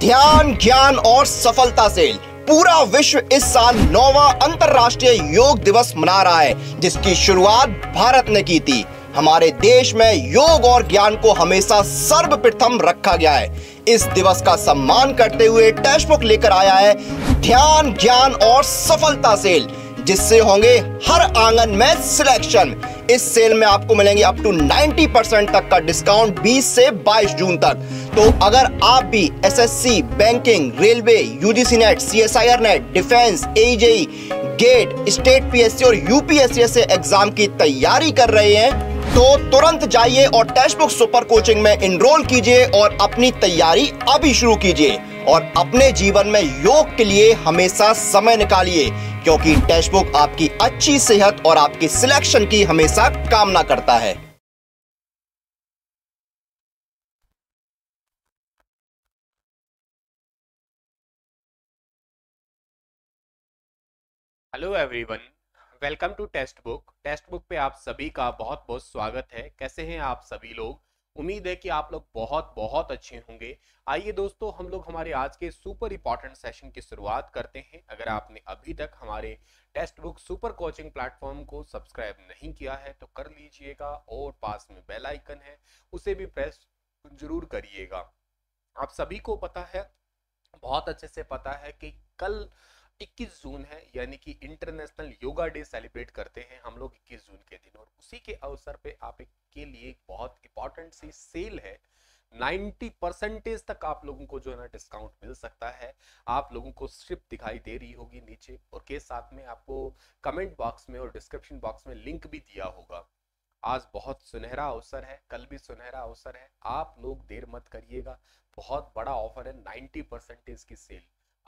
ध्यान ज्ञान और सफलता सेल पूरा विश्व इस साल नौवा अंतरराष्ट्रीय योग दिवस मना रहा है जिसकी शुरुआत भारत ने की थी हमारे देश में योग और ज्ञान को हमेशा सर्वप्रथम रखा गया है इस दिवस का सम्मान करते हुए टेक्स्ट बुक लेकर आया है ध्यान ज्ञान और सफलता सेल जिससे होंगे हर आंगन में सिलेक्शन इस सेल में आपको मिलेंगे अप टू 90 परसेंट तक का डिस्काउंट 20 से 22 जून तक तो अगर आप भी SSC, banking railway UGC NET C NET defence AJE GATE state PSC और यूपीएससी से एग्जाम की तैयारी कर रहे हैं तो तुरंत जाइए और टेक्स्ट बुक सुपर कोचिंग में इनरोल कीजिए और अपनी तैयारी अभी शुरू कीजिए और अपने जीवन में योग के लिए हमेशा समय निकालिए क्योंकि टेक्स्ट बुक आपकी अच्छी सेहत और आपकी सिलेक्शन की हमेशा कामना करता है hello everyone welcome to test book test book पे आप सभी का बहुत बहुत स्वागत है कैसे हैं आप सभी लोग उम्मीद है कि आप लोग बहुत बहुत अच्छे होंगे आइए दोस्तों हम लोग हमारे आज के सुपर इम्पॉर्टेंट सेशन की शुरुआत करते हैं अगर आपने अभी तक हमारे text book super coaching platform को सब्सक्राइब नहीं किया है तो कर लीजिएगा और पास में बेल आइकन है उसे भी प्रेस जरूर करिएगा आप सभी को पता है बहुत अच्छे से पता है कि कल 21 जून है यानी कि इंटरनेशनल योगा डे सेलिब्रेट करते हैं हम लोग 21 जून के दिन और उसी के अवसर पे आप के लिए बहुत इंपॉर्टेंट सी सेल है 90 परसेंटेज तक आप लोगों को जो है ना डिस्काउंट मिल सकता है आप लोगों को स्ट्रिप दिखाई दे रही होगी नीचे और के साथ में आपको कमेंट बॉक्स में और डिस्क्रिप्शन बॉक्स में लिंक भी दिया होगा आज बहुत सुनहरा अवसर है कल भी सुनहरा अवसर है आप लोग देर मत करिएगा बहुत बड़ा ऑफर है 90 परसेंटेज की सेल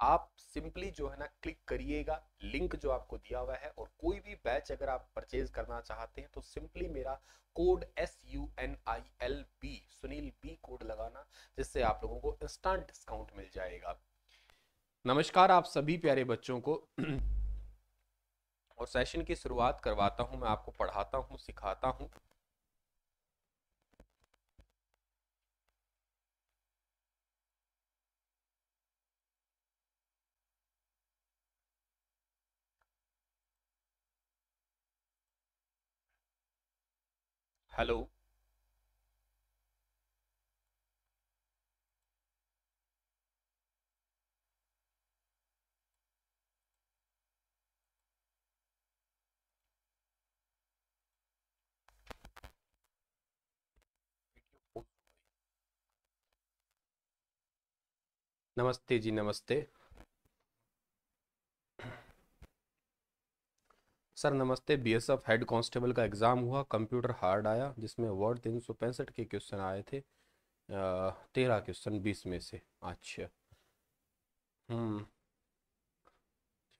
आप सिंपली जो है ना क्लिक करिएगा लिंक जो आपको दिया हुआ है और कोई भी बैच अगर आप परचेज करना चाहते हैं तो सिंपली मेरा code S U N I L B Sunil B code लगाना जिससे आप लोगों को इंस्टांट डिस्काउंट मिल जाएगा नमस्कार आप सभी प्यारे बच्चों को और सेशन की शुरुआत करवाता हूं मैं आपको पढ़ाता हूं सिखाता हूं हेलो नमस्ते जी नमस्ते सर नमस्ते बीएसएफ हेड कांस्टेबल का एग्ज़ाम हुआ कंप्यूटर हार्ड आया जिसमें वर्ड तीन सौ पैंसठ के क्वेश्चन आए थे तेरह क्वेश्चन बीस में से अच्छा हम्म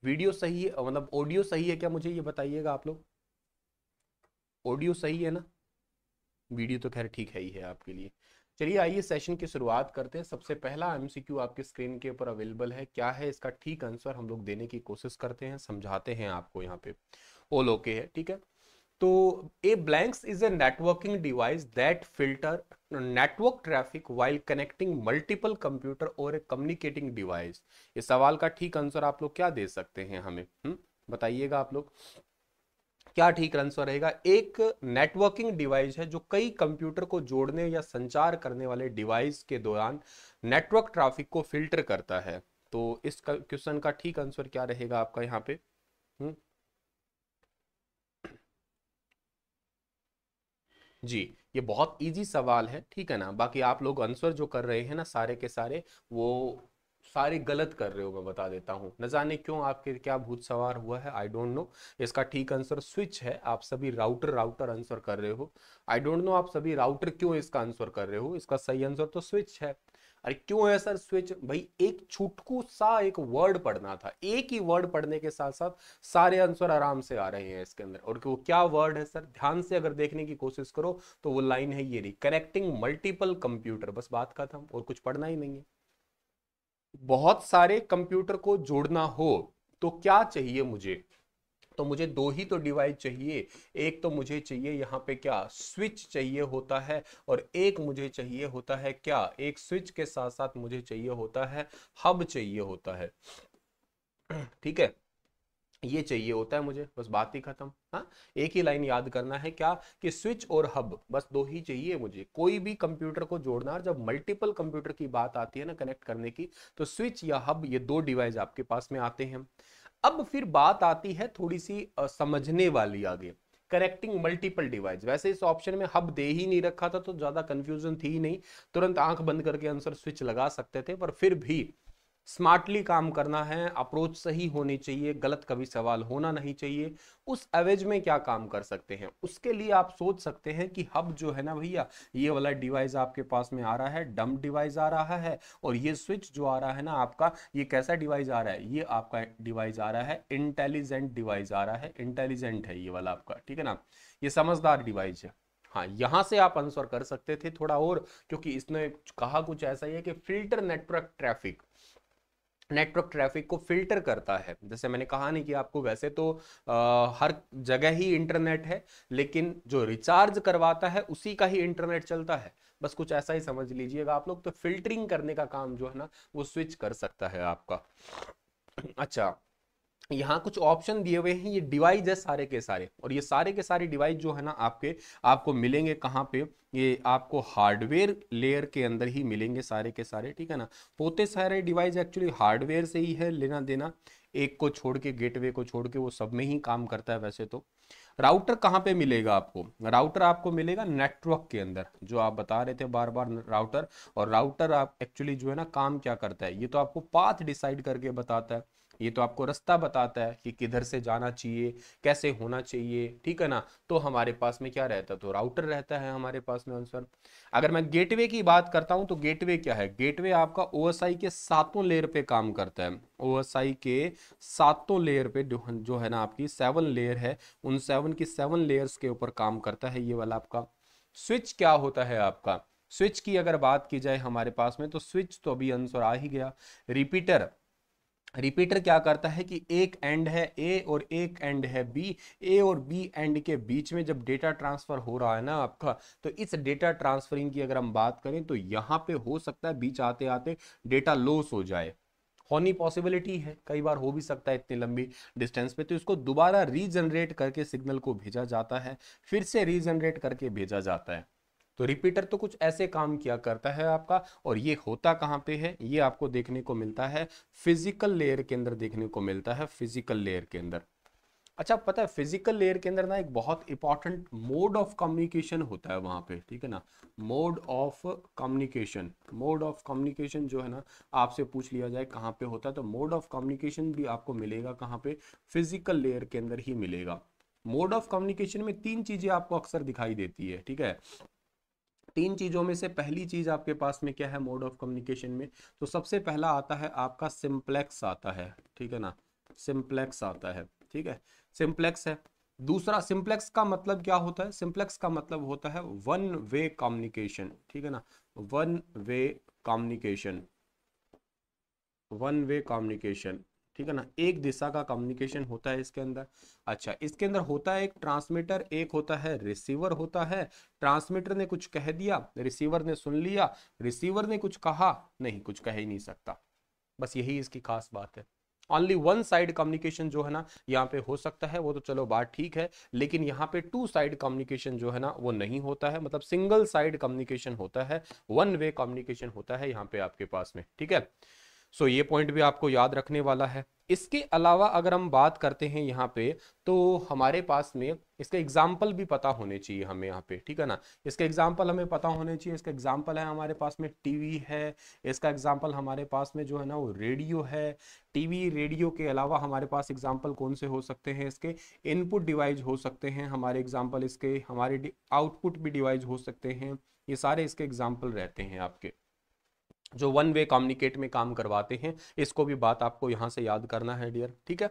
वीडियो सही है मतलब ऑडियो सही है क्या मुझे ये बताइएगा आप लोग ऑडियो सही है ना वीडियो तो खैर ठीक है ही है आपके लिए चलिए आइए सेशन की शुरुआत करते हैं सबसे पहला एमसीक्यू आपके स्क्रीन के ऊपर अवेलेबल है क्या है इसका ठीक आंसर हम लोग देने की कोशिश करते हैं समझाते हैं आपको यहाँ पे ओल ओके है ठीक है तो a blanks is a networking device that filter network traffic while connecting multiple computer और ए कम्युनिकेटिंग डिवाइस इस सवाल का ठीक आंसर आप लोग क्या दे सकते हैं हमें हम्म, बताइएगा आप लोग क्या ठीक आंसर रहेगा एक नेटवर्किंग डिवाइस है जो कई कंप्यूटर को जोड़ने या संचार करने वाले डिवाइस के दौरान नेटवर्क ट्रैफिक को फिल्टर करता है तो इस क्वेश्चन का ठीक आंसर क्या रहेगा आपका यहाँ पे हम्म। जी ये बहुत इजी सवाल है ठीक है ना बाकी आप लोग आंसर जो कर रहे हैं ना सारे के सारे वो सारे गलत कर रहे हो मैं बता देता हूँ न जाने क्यों आपके क्या भूत सवार हुआ है आई डोंट नो इसका ठीक आंसर स्विच है आप सभी राउटर राउटर आंसर कर रहे हो आई डोंट नो आप सभी राउटर क्यों इसका आंसर कर रहे हो इसका सही आंसर तो स्विच है अरे क्यों है सर स्विच भाई एक छुटकू सा एक वर्ड पढ़ना था एक ही वर्ड पढ़ने के साथ साथ सारे आंसर आराम से आ रहे हैं इसके अंदर और वो क्या वर्ड है सर ध्यान से अगर देखने की कोशिश करो तो वो लाइन है ये रही कनेक्टिंग मल्टीपल कंप्यूटर बस बात का था और कुछ पढ़ना ही नहीं है बहुत सारे कंप्यूटर को जोड़ना हो तो क्या चाहिए मुझे तो मुझे दो ही तो डिवाइस चाहिए एक तो मुझे चाहिए यहाँ पे क्या स्विच चाहिए होता है और एक मुझे चाहिए होता है क्या एक स्विच के साथ साथ मुझे चाहिए होता है हब चाहिए होता है ठीक है ये चाहिए होता है मुझे बस बात ही खत्म हाँ एक ही लाइन याद करना है क्या कि स्विच और हब बस दो ही चाहिए मुझे कोई भी कंप्यूटर को जोड़ना जब मल्टीपल कंप्यूटर की बात आती है ना कनेक्ट करने की तो स्विच या हब ये दो डिवाइस आपके पास में आते हैं अब फिर बात आती है थोड़ी सी समझने वाली आगे कनेक्टिंग मल्टीपल डिवाइस वैसे इस ऑप्शन में हब दे ही नहीं रखा था तो ज्यादा कंफ्यूजन थी ही नहीं तुरंत आंख बंद करके आंसर स्विच लगा सकते थे पर फिर भी स्मार्टली काम करना है अप्रोच सही होनी चाहिए गलत कभी सवाल होना नहीं चाहिए उस एवेज में क्या काम कर सकते हैं उसके लिए आप सोच सकते हैं कि हब जो है ना भैया ये वाला डिवाइस आपके पास में आ रहा है डम्प डिवाइस आ रहा है और ये स्विच जो आ रहा है ना आपका ये कैसा डिवाइस आ रहा है ये आपका डिवाइस आ रहा है इंटेलिजेंट डिवाइस आ रहा है इंटेलिजेंट है ये वाला आपका ठीक है ना ये समझदार डिवाइस है हाँ यहाँ से आप आंसर कर सकते थे थोड़ा और क्योंकि इसने कहा कुछ ऐसा ही है कि filter network traffic network traffic को फिल्टर करता है जैसे मैंने कहा नहीं कि आपको वैसे तो आ, हर जगह ही इंटरनेट है लेकिन जो रिचार्ज करवाता है उसी का ही इंटरनेट चलता है बस कुछ ऐसा ही समझ लीजिएगा आप लोग तो फिल्टरिंग करने का काम जो है ना वो स्विच कर सकता है आपका अच्छा यहाँ कुछ ऑप्शन दिए हुए हैं ये डिवाइस है सारे के सारे और ये सारे के सारे डिवाइस जो है ना आपके आपको मिलेंगे कहाँ पे ये आपको हार्डवेयर लेयर के अंदर ही मिलेंगे सारे के सारे ठीक है ना तो होते सारे डिवाइस एक्चुअली हार्डवेयर से ही है लेना देना एक को छोड़ के गेटवे को छोड़ के वो सब में ही काम करता है वैसे तो राउटर कहाँ पे मिलेगा आपको राउटर आपको मिलेगा नेटवर्क के अंदर जो आप बता रहे थे बार बार राउटर और राउटर आप एक्चुअली जो है ना काम क्या करता है ये तो आपको पाथ डिसाइड करके बताता है ये तो आपको रास्ता बताता है कि किधर से जाना चाहिए कैसे होना चाहिए ठीक है ना तो हमारे पास में क्या रहता है तो राउटर रहता है हमारे पास में आंसर अगर मैं गेटवे की बात करता हूं तो गेटवे क्या है गेटवे आपका ओ के सातों लेयर पे काम करता है ओ के सातों लेयर पे जो है ना आपकी सेवन लेयर है उन सेवन की सेवन लेयर्स के ऊपर काम करता है ये वाला आपका स्विच क्या होता है आपका स्विच की अगर बात की जाए हमारे पास में तो स्विच तो अभी आंसर आ ही गया रिपीटर रिपीटर क्या करता है कि एक एंड है ए और एक एंड है बी ए और बी एंड के बीच में जब डेटा ट्रांसफर हो रहा है ना आपका तो इस डेटा ट्रांसफरिंग की अगर हम बात करें तो यहाँ पे हो सकता है बीच आते आते डेटा लॉस हो जाए होनी पॉसिबिलिटी है कई बार हो भी सकता है इतनी लंबी डिस्टेंस पे तो इसको दोबारा रीजनरेट करके सिग्नल को भेजा जाता है फिर से रीजनरेट करके भेजा जाता है तो रिपीटर तो कुछ ऐसे काम किया करता है आपका और ये होता कहाँ पे है ये आपको देखने को मिलता है फिजिकल लेयर के अंदर देखने को मिलता है फिजिकल लेयर के अंदर अच्छा पता है फिजिकल लेयर के अंदर ना एक बहुत इंपॉर्टेंट मोड ऑफ कम्युनिकेशन होता है वहाँ पे ठीक है ना mode of communication mode of communication जो है ना आपसे पूछ लिया जाए कहाँ पे होता है तो मोड ऑफ कम्युनिकेशन भी आपको मिलेगा कहाँ पे फिजिकल लेयर के अंदर ही मिलेगा मोड ऑफ कम्युनिकेशन में तीन चीजें आपको अक्सर दिखाई देती है ठीक है तीन चीज़ों में से पहली चीज़ आपके पास में क्या है मोड ऑफ कम्युनिकेशन में तो सबसे पहला आता है आपका सिंप्लेक्स आता है ठीक है ना सिंप्लेक्स आता है ठीक है सिंप्लेक्स है दूसरा सिंप्लेक्स का मतलब क्या होता है सिंप्लेक्स का मतलब होता है वन वे कम्युनिकेशन ठीक है ना one way communication one way communication ठीक है ना एक दिशा का कम्युनिकेशन होता है इसके अंदर अच्छा इसके अंदर होता है एक ट्रांसमीटर एक होता है रिसीवर होता है ट्रांसमीटर ने कुछ कह दिया रिसीवर ने सुन लिया रिसीवर ने कुछ कहा नहीं कुछ कह ही नहीं सकता बस यही इसकी खास बात है ओनली वन साइड कम्युनिकेशन जो है ना यहाँ पे हो सकता है वो तो चलो बात ठीक है लेकिन यहाँ पे टू साइड कम्युनिकेशन जो है ना वो नहीं होता है मतलब सिंगल साइड कम्युनिकेशन होता है वन वे कम्युनिकेशन होता है यहाँ पे आपके पास में ठीक है सो ये पॉइंट भी आपको याद रखने वाला है इसके अलावा अगर हम बात करते हैं यहाँ पे तो हमारे पास में इसके एग्जाम्पल भी पता होने चाहिए हमें यहाँ पे ठीक है ना इसके एग्जाम्पल हमें पता होने चाहिए इसका एग्जाम्पल है हमारे पास में टीवी है इसका एग्जाम्पल हमारे पास में जो है ना वो रेडियो है टीवी रेडियो के अलावा हमारे पास एग्जाम्पल कौन से हो सकते हैं इसके इनपुट डिवाइस हो सकते हैं हमारे एग्जाम्पल इसके हमारे आउटपुट भी डिवाइस हो सकते हैं ये सारे इसके एग्जाम्पल रहते हैं आपके जो वन वे कम्युनिकेट में काम करवाते हैं इसको भी बात आपको यहाँ से याद करना है डियर ठीक है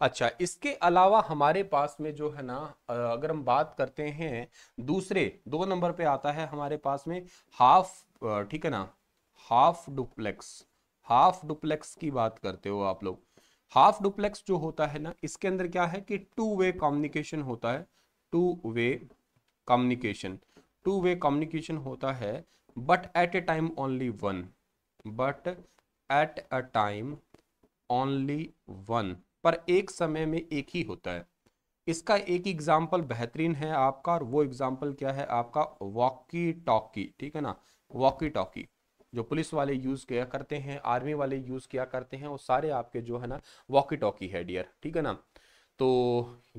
अच्छा इसके अलावा हमारे पास में जो है ना अगर हम बात करते हैं दूसरे दो नंबर पे आता है हमारे पास में हाफ ठीक है ना हाफ डुप्लेक्स हाफ डुप्लेक्स की बात करते हो आप लोग हाफ डुप्लेक्स जो होता है ना इसके अंदर क्या है कि टू वे कॉम्युनिकेशन होता है two way communication two way communication होता है but at a time only one but at a time only one पर एक समय में एक ही होता है इसका एक एग्जाम्पल बेहतरीन है आपका और वो एग्जाम्पल क्या है आपका वॉकी टॉकी ठीक है ना वॉकी टॉकी जो पुलिस वाले यूज़ किया करते हैं आर्मी वाले यूज़ किया करते हैं वो सारे आपके जो है ना वॉकी टॉकी है डियर ठीक है ना तो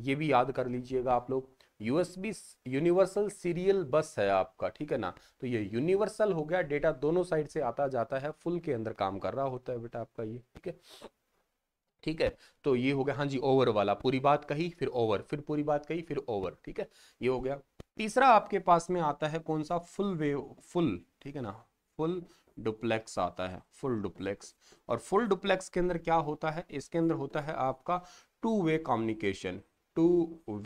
ये भी याद कर लीजिएगा आप लोग यूएसबी यूनिवर्सल सीरियल बस है आपका ठीक है ना तो ये यूनिवर्सल हो गया डेटा दोनों साइड से आता जाता है फुल के अंदर काम कर रहा होता है बेटा आपका ये ठीक है ठीक है तो ये हो गया हाँ जी ओवर वाला पूरी बात कही फिर ओवर फिर पूरी बात कही फिर ओवर ठीक है ये हो गया तीसरा आपके पास में आता है कौन सा फुल वे फुल ठीक है ना फुल डुप्लेक्स आता है फुल डुप्लेक्स और फुल डुप्लेक्स के अंदर क्या होता है इसके अंदर होता है आपका two way communication two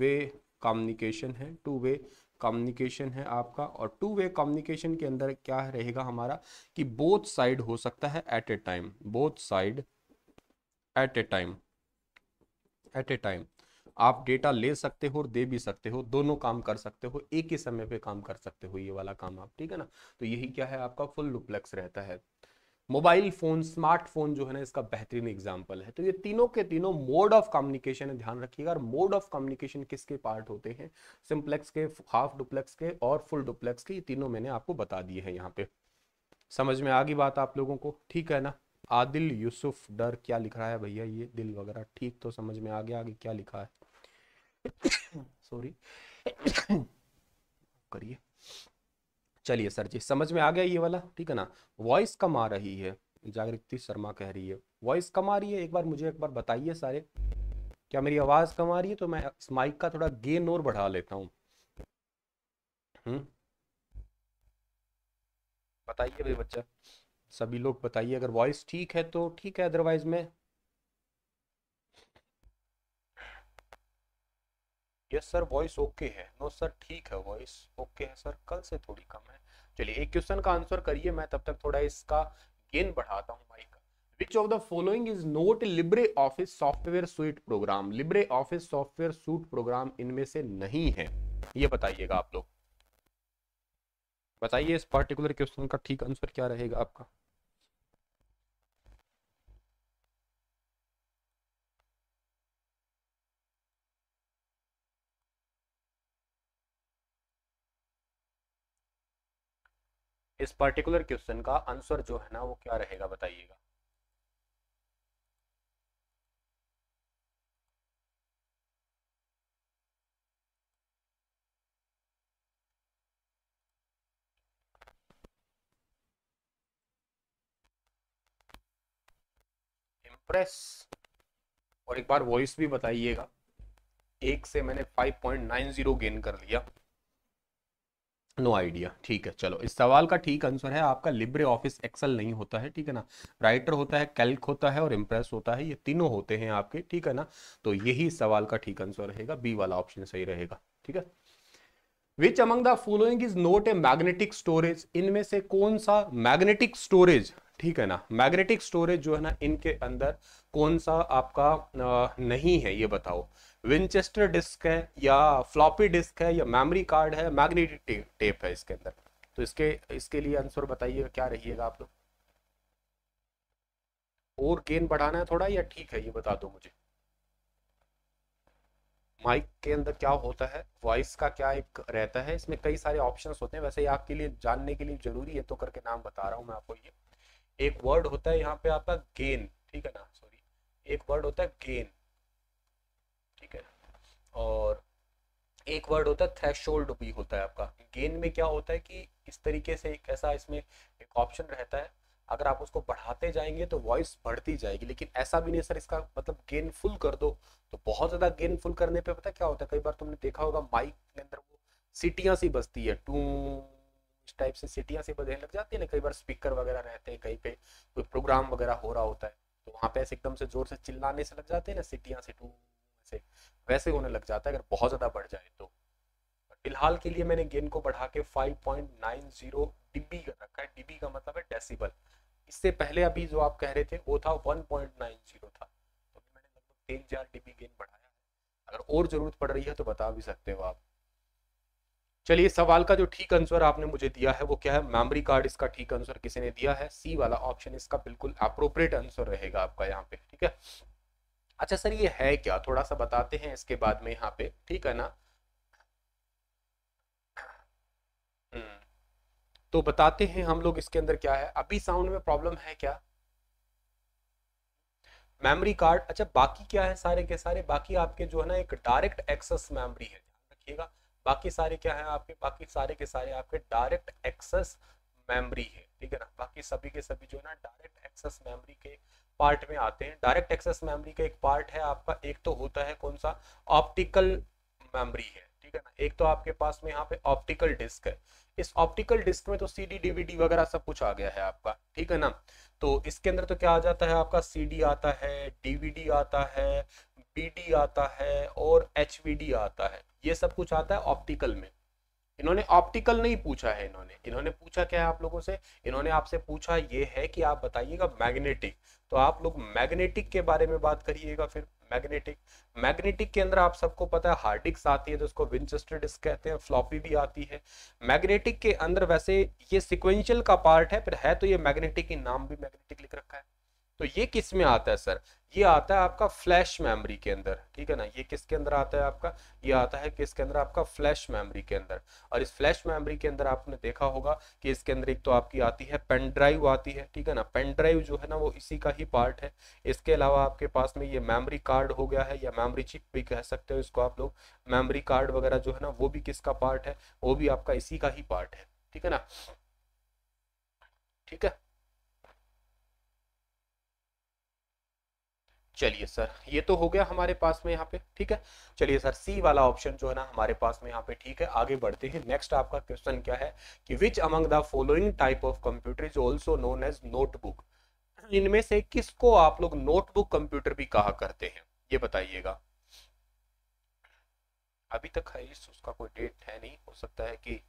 way communication है टू वे कम्युनिकेशन है आपका और टू वे कम्युनिकेशन के अंदर क्या रहेगा हमारा कि बोथ साइड हो सकता है at a time both side at a time at a time आप डेटा ले सकते हो और दे भी सकते हो दोनों काम कर सकते हो एक ही समय पे काम कर सकते हो ये वाला काम आप ठीक है ना तो यही क्या है आपका फुल डुप्लेक्स रहता है मोबाइल फोन स्मार्टफोन जो है ना इसका बेहतरीन एग्जाम्पल है तो ये तीनों के तीनों मोड ऑफ कम्युनिकेशन है ध्यान रखिएगा और मोड ऑफ कम्युनिकेशन किसके पार्ट होते हैं सिंप्लेक्स के हाफ डुप्लेक्स के और फुल डुप्लेक्स के ये तीनों मैंने आपको बता दिए हैं यहाँ पे समझ में आ गई बात आप लोगों को ठीक है ना आदिल यूसुफ डर क्या लिख रहा है भैया ये दिल वगैरह ठीक तो समझ में आ गया आगे क्या लिखा है सॉरी करिए चलिए सर जी समझ में आ गया ये वाला ठीक है ना वॉइस कम आ रही है जागृति शर्मा कह रही है वॉइस कम आ रही है एक बार मुझे एक बार बताइए सारे क्या मेरी आवाज़ कम आ रही है तो मैं इस माइक का थोड़ा गेन और बढ़ा लेता हूँ हम्म। बताइए भाई बच्चा सभी लोग बताइए अगर वॉइस ठीक है तो ठीक है अदरवाइज मैं यस सर वॉइस ओके है नो सर ठीक है वॉइस ओके है सर कल से थोड़ी कम है चलिए एक क्वेश्चन का आंसर करिए मैं तब तक थोड़ा इसका गेन बढ़ाता हूँ mic Which of the following is not Libre Office Software Suite program? Libre Office Software Suite program इनमें से नहीं है ये बताइएगा आप लोग बताइए इस पर्टिकुलर क्वेश्चन का ठीक आंसर क्या रहेगा आपका इस पर्टिकुलर क्वेश्चन का आंसर जो है ना वो क्या रहेगा बताइएगा इंप्रेस और एक बार वॉइस भी बताइएगा एक से मैंने 5.90 गेन कर लिया नो आइडिया ठीक है चलो इस सवाल का ठीक आंसर है आपका लिब्रे ऑफिस एक्सल नहीं होता है ठीक है ना राइटर होता है कैल्क होता है और इम्प्रेस होता है ये तीनों होते हैं आपके ठीक है ना तो यही सवाल का ठीक आंसर रहेगा बी वाला ऑप्शन सही रहेगा ठीक है which among the following is not a magnetic storage इनमें से कौन सा मैग्नेटिक स्टोरेज ठीक है ना मैग्नेटिक स्टोरेज जो है ना इनके अंदर कौन सा आपका नहीं है ये बताओ विंचेस्टर डिस्क है या फ्लॉपी डिस्क है या मेमोरी कार्ड है मैग्नेटिक टेप है इसके अंदर तो इसके इसके लिए आंसर बताइए क्या रहिएगा आप लोग और गेन बढ़ाना है थोड़ा या ठीक है ये बता दो मुझे माइक के अंदर क्या होता है वॉइस का क्या एक रहता है इसमें कई सारे ऑप्शंस होते हैं वैसे ये आपके लिए जानने के लिए जरूरी है तो करके नाम बता रहा हूँ मैं आपको ये एक वर्ड होता है यहाँ पे आपका गेन ठीक है ना सॉरी एक वर्ड होता है गेन ठीक है और एक वर्ड होता है थ्रेश भी होता है आपका गेन में क्या होता है कि इस तरीके से एक ऐसा इसमें एक ऑप्शन रहता है अगर आप उसको बढ़ाते जाएंगे तो वॉइस बढ़ती जाएगी लेकिन ऐसा भी नहीं सर इसका मतलब गेन फुल कर दो तो बहुत ज़्यादा गेन फुल करने पे पता क्या होता है कई बार तुमने देखा होगा माइक के अंदर वो सीटियाँ सी बजती है टू इस टाइप से सीटियाँ सी बजने लग जाती है ना कई बार स्पीकर वगैरह रहते हैं कहीं पे कोई प्रोग्राम वगैरह हो रहा होता है तो वहाँ पे ऐसे एकदम से जोर से चिल्लाने से लग जाते हैं ना सीटियाँ से टू से वैसे होने लग जाता है अगर बहुत ज़्यादा बढ़ जाए तो फिलहाल के लिए मैंने गेन को बढ़ा के 5.90 डीबी कर रखा है डीबी का मतलब है डेसिबल इससे पहले अभी जो आप कह रहे थे वो था 1.90 था तो मैंने लगभग तीन हजार डीबी गेन बढ़ाया है अगर और जरूरत पड़ रही है तो बता भी सकते हो आप चलिए सवाल का जो ठीक आंसर आपने मुझे दिया है वो क्या है मेमोरी कार्ड इसका ठीक आंसर किसी ने दिया है सी वाला ऑप्शन इसका बिल्कुल अप्रोप्रिएट आंसर रहेगा आपका यहाँ पे ठीक है अच्छा सर ये है क्या थोड़ा सा बताते हैं इसके बाद में यहाँ पे ठीक है ना हम्म, तो बताते हैं हम लोग इसके अंदर क्या है अभी साउंड में प्रॉब्लम है क्या मेमोरी कार्ड अच्छा बाकी क्या है सारे के सारे बाकी आपके जो है ना एक डायरेक्ट एक्सेस मेमोरी है ध्यान रखिएगा बाकी सारे क्या है आपके बाकी सारे के सारे आपके डायरेक्ट एक्सेस मेमोरी है ठीक है ना बाकी सभी के सभी जो है ना डायरेक्ट एक्सेस मेमोरी के पार्ट में आते हैं डायरेक्ट एक्सेस मेमोरी का एक पार्ट है आपका एक तो होता है कौन सा ऑप्टिकल मेमोरी है ठीक है ना एक तो आपके पास में यहाँ पे ऑप्टिकल डिस्क है इस ऑप्टिकल डिस्क में तो सी डी डीवीडी वगैरह सब कुछ आ गया है आपका ठीक है ना तो इसके अंदर तो क्या आ जाता है आपका सी आता है डीवीडी आता है बी आता है और एच आता है ये सब कुछ आता है ऑप्टिकल में इन्होंने ऑप्टिकल नहीं पूछा है इन्होंने इन्होंने पूछा क्या है आप लोगों से इन्होंने आपसे पूछा ये है कि आप बताइएगा मैग्नेटिक तो आप लोग मैग्नेटिक के बारे में बात करिएगा फिर मैग्नेटिक मैग्नेटिक के अंदर आप सबको पता है हार्डिक्स आती है तो उसको विंचेस्टर डिस्क कहते हैं फ्लॉपी भी आती है मैग्नेटिक के अंदर वैसे ये सिक्वेंशियल का पार्ट है फिर है तो ये मैग्नेटिक ही नाम भी मैग्नेटिक लिख रखा है तो ये किस में आता है सर ये आता है आपका फ्लैश मेमोरी के अंदर ठीक है ना ये किसके अंदर आता है आपका ये आता है किसके अंदर आपका फ्लैश मेमोरी के अंदर और इस फ्लैश मेमोरी के अंदर आपने देखा होगा कि इसके अंदर एक तो आपकी आती है पेन ड्राइव आती है ठीक है ना पेन ड्राइव जो है ना वो इसी का ही पार्ट है इसके अलावा आपके पास में ये मेमोरी कार्ड हो गया है या मेमोरी चिप भी कह सकते हो इसको आप लोग मेमोरी कार्ड वगैरह जो है ना वो भी किसका पार्ट है वो भी आपका इसी का ही पार्ट है ठीक है ना ठीक है चलिए सर ये तो हो गया हमारे पास में यहाँ पे ठीक है चलिए सर सी वाला ऑप्शन जो है ना हमारे पास में यहाँ पे ठीक है आगे बढ़ते हैं नेक्स्ट आपका क्वेश्चन क्या है कि which among the following type of computer is also known as notebook इनमें से किसको आप लोग नोटबुक कंप्यूटर भी कहा करते हैं ये बताइएगा अभी तक है उसका कोई डेट है नहीं हो सकता है कि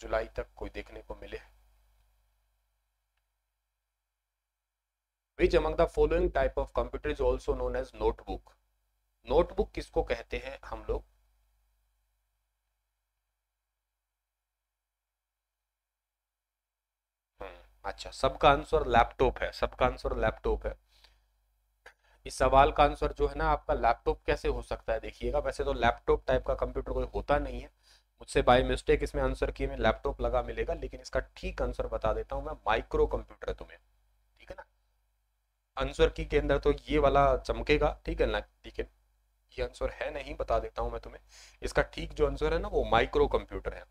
जुलाई तक कोई देखने को मिले which among the following type of computer is also known as notebook notebook किसको कहते हैं हम लोग हम्म, अच्छा सबका आंसर लैपटॉप है सबका आंसर लैपटॉप है इस सवाल का आंसर जो है ना आपका लैपटॉप कैसे हो सकता है देखिएगा वैसे तो लैपटॉप टाइप का कंप्यूटर कोई होता नहीं है मुझसे बाय मिस्टेक इसमें आंसर किए में लैपटॉप लगा मिलेगा लेकिन इसका ठीक आंसर बता देता हूँ मैं माइक्रो कंप्यूटर तुम्हें आंसर की के अंदर तो ये वाला चमकेगा ठीक है ना ठीक है ये आंसर है नहीं बता देता हूँ मैं तुम्हें इसका ठीक जो आंसर है ना वो माइक्रो कंप्यूटर है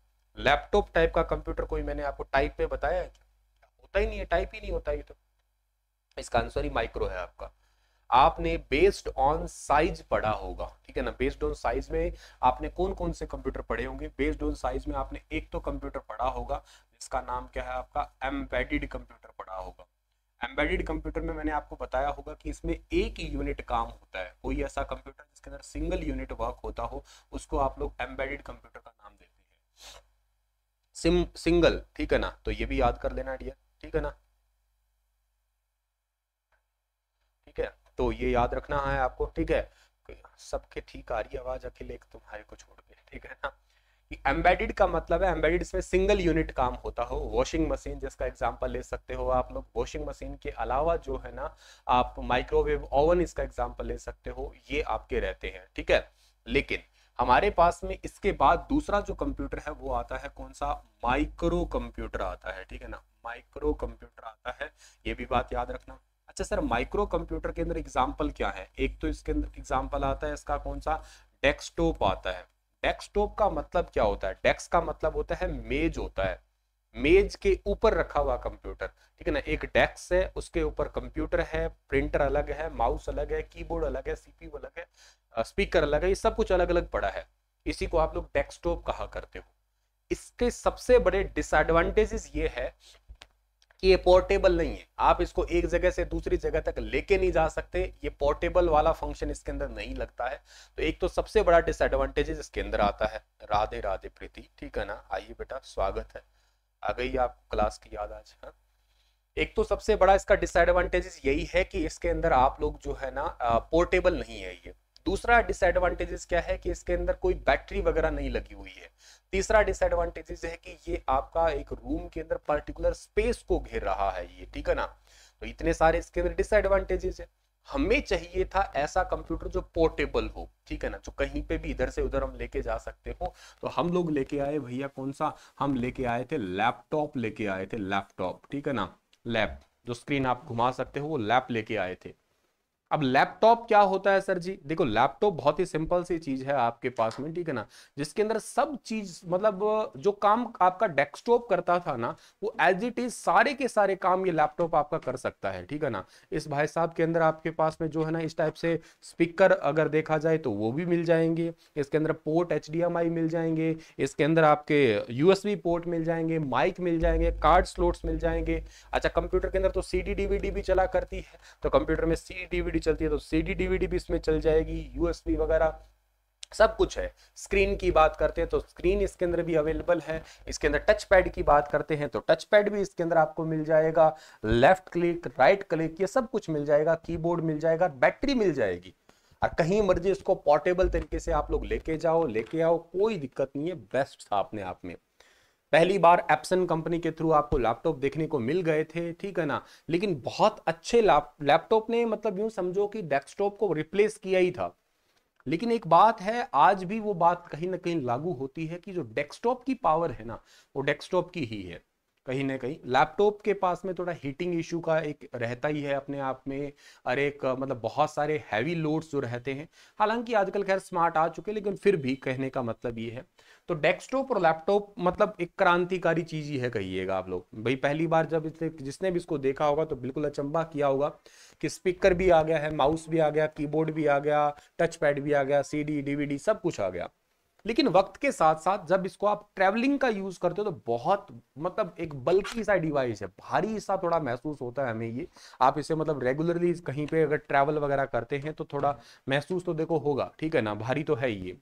लैपटॉप टाइप का कंप्यूटर कोई मैंने आपको टाइप पे बताया है होता ही नहीं है टाइप ही नहीं होता ये तो इसका आंसर ही माइक्रो है आपका आपने बेस्ड ऑन साइज पढ़ा होगा ठीक है ना बेस्ड ऑन साइज में आपने कौन कौन से कंप्यूटर पढ़े होंगे बेस्ड ऑन साइज में आपने एक तो कंप्यूटर पढ़ा होगा जिसका नाम क्या है आपका एम्बेडेड कंप्यूटर पढ़ा होगा एम्बेडेड कंप्यूटर में मैंने आपको बताया होगा कि इसमें एक ही यूनिट काम होता है कोई ऐसा कंप्यूटर जिसके अंदर सिंगल यूनिट वर्क होता हो उसको आप लोग एम्बेडेड कंप्यूटर का नाम देते हैं सिम सिंगल ठीक है ना तो ये भी याद कर लेना डियर ठीक है ना ठीक है तो ये याद रखना है आपको ठीक है सबके ठीक आ रही आवाज अकेले एक तुम्हारे को छोड़ के ठीक है ना एम्बेडेड का मतलब है एम्बेडेड इसमें सिंगल यूनिट काम होता हो वॉशिंग मशीन जिसका एग्जांपल ले सकते हो आप लोग वॉशिंग मशीन के अलावा जो है ना आप माइक्रोवेव ओवन इसका एग्जांपल ले सकते हो ये आपके रहते हैं ठीक है लेकिन हमारे पास में इसके बाद दूसरा जो कंप्यूटर है वो आता है कौन सा माइक्रो कंप्यूटर आता है ठीक है ना माइक्रो कंप्यूटर आता है ये भी बात याद रखना अच्छा सर माइक्रो कंप्यूटर के अंदर एग्जाम्पल क्या है एक तो इसके अंदर एग्जाम्पल आता है इसका कौन सा डेस्कटॉप आता है डेस्कटॉप का मतलब क्या होता है डेस्क का मतलब होता है मेज होता है मेज के ऊपर रखा हुआ कंप्यूटर ठीक है ना एक डेस्क है उसके ऊपर कंप्यूटर है प्रिंटर अलग है माउस अलग है कीबोर्ड अलग है सीपीयू अलग है स्पीकर अलग है ये सब कुछ अलग अलग पड़ा है इसी को आप लोग डेस्कटॉप कहा करते हो इसके सबसे बड़े डिसएडवांटेजेस ये है कि ये पोर्टेबल नहीं है आप इसको एक जगह से दूसरी जगह तक लेके नहीं जा सकते ये पोर्टेबल वाला फंक्शन इसके अंदर नहीं लगता है तो एक तो सबसे बड़ा डिसएडवांटेज इसके अंदर आता है राधे राधे प्रीति ठीक है ना आइए बेटा स्वागत है आ गई आप क्लास की याद आज हाँ एक तो सबसे बड़ा इसका डिसएडवांटेजेस यही है कि इसके अंदर आप लोग जो है ना पोर्टेबल नहीं है ये दूसरा डिसएडवांटेजेस क्या है कि इसके अंदर कोई बैटरी वगैरह नहीं लगी हुई है तीसरा डिसएडवांटेजेस है कि ये आपका एक रूम के अंदर पर्टिकुलर स्पेस को घेर रहा है ये ठीक है ना तो इतने सारे इसके अंदर डिसएडवांटेजेस है हमें चाहिए था ऐसा कंप्यूटर जो पोर्टेबल हो ठीक है ना जो कहीं पे भी इधर से उधर हम लेके जा सकते हो तो हम लोग लेके आए भैया कौन सा हम लेके आए थे लैपटॉप लेके आए थे लैपटॉप ठीक है ना लैप जो स्क्रीन आप घुमा सकते हो वो लैप लेके आए थे अब लैपटॉप क्या होता है सर जी देखो लैपटॉप बहुत ही सिंपल सी चीज है आपके पास में ठीक है ना जिसके अंदर सब चीज मतलब जो काम आपका डेस्कटॉप करता था ना वो एज इट इज सारे के सारे काम ये लैपटॉप आपका कर सकता है ठीक है ना इस भाई साहब के अंदर आपके पास में जो है ना इस टाइप से स्पीकर अगर देखा जाए तो वो भी मिल जाएंगे इसके अंदर पोर्ट एच मिल जाएंगे इसके अंदर आपके यूएसबी पोर्ट मिल जाएंगे माइक मिल जाएंगे कार्ड स्लोट्स मिल जाएंगे अच्छा कंप्यूटर के अंदर तो सी डी भी चला करती है तो कंप्यूटर में सी डी डीवीडी चलती है तो सी डी डीवीडी भी इसमें चल जाएगी यूएसबी वगैरह सब कुछ है स्क्रीन की बात करते हैं तो स्क्रीन इसके अंदर भी अवेलेबल है इसके अंदर टच पैड की बात करते हैं तो टच पैड भी इसके अंदर आपको मिल जाएगा लेफ्ट क्लिक राइट क्लिक ये सब कुछ मिल जाएगा कीबोर्ड मिल जाएगा बैटरी मिल जाएगी और कहीं मर्जी इसको पोर्टेबल तरीके से आप लोग लेके जाओ लेके आओ कोई दिक्कत नहीं है बेस्ट था अपने आप में पहली बार एप्सन कंपनी के थ्रू आपको लैपटॉप देखने को मिल गए थे ठीक है ना लेकिन बहुत अच्छे लैपटॉप ने मतलब यूं समझो कि डेस्कटॉप को रिप्लेस किया ही था लेकिन एक बात है आज भी वो बात कहीं ना कहीं लागू होती है कि जो डेस्कटॉप की पावर है ना वो डेस्कटॉप की ही है कहीं ना कहीं लैपटॉप के पास में थोड़ा हीटिंग इशू का एक रहता ही है अपने आप में और एक मतलब बहुत सारे हैवी लोड्स जो रहते हैं हालांकि आजकल खैर स्मार्ट आ चुके हैं लेकिन फिर भी कहने का मतलब ये है तो डेस्कटॉप और लैपटॉप मतलब एक क्रांतिकारी चीज ही है कहिएगा आप लोग भाई पहली बार जब इसे जिसने भी इसको देखा होगा तो बिल्कुल अचंबा किया होगा कि स्पीकर भी आ गया है माउस भी आ गया कीबोर्ड भी आ गया टच पैड भी आ गया सीडी डीवीडी सब कुछ आ गया लेकिन वक्त के साथ साथ जब इसको आप ट्रेवलिंग का यूज करते हो तो बहुत मतलब एक बल्कि सा डिवाइस है भारी सा थोड़ा महसूस होता है हमें ये आप इसे मतलब रेगुलरली कहीं पे अगर ट्रेवल वगैरह करते हैं तो थोड़ा महसूस तो देखो होगा ठीक है ना भारी तो है ये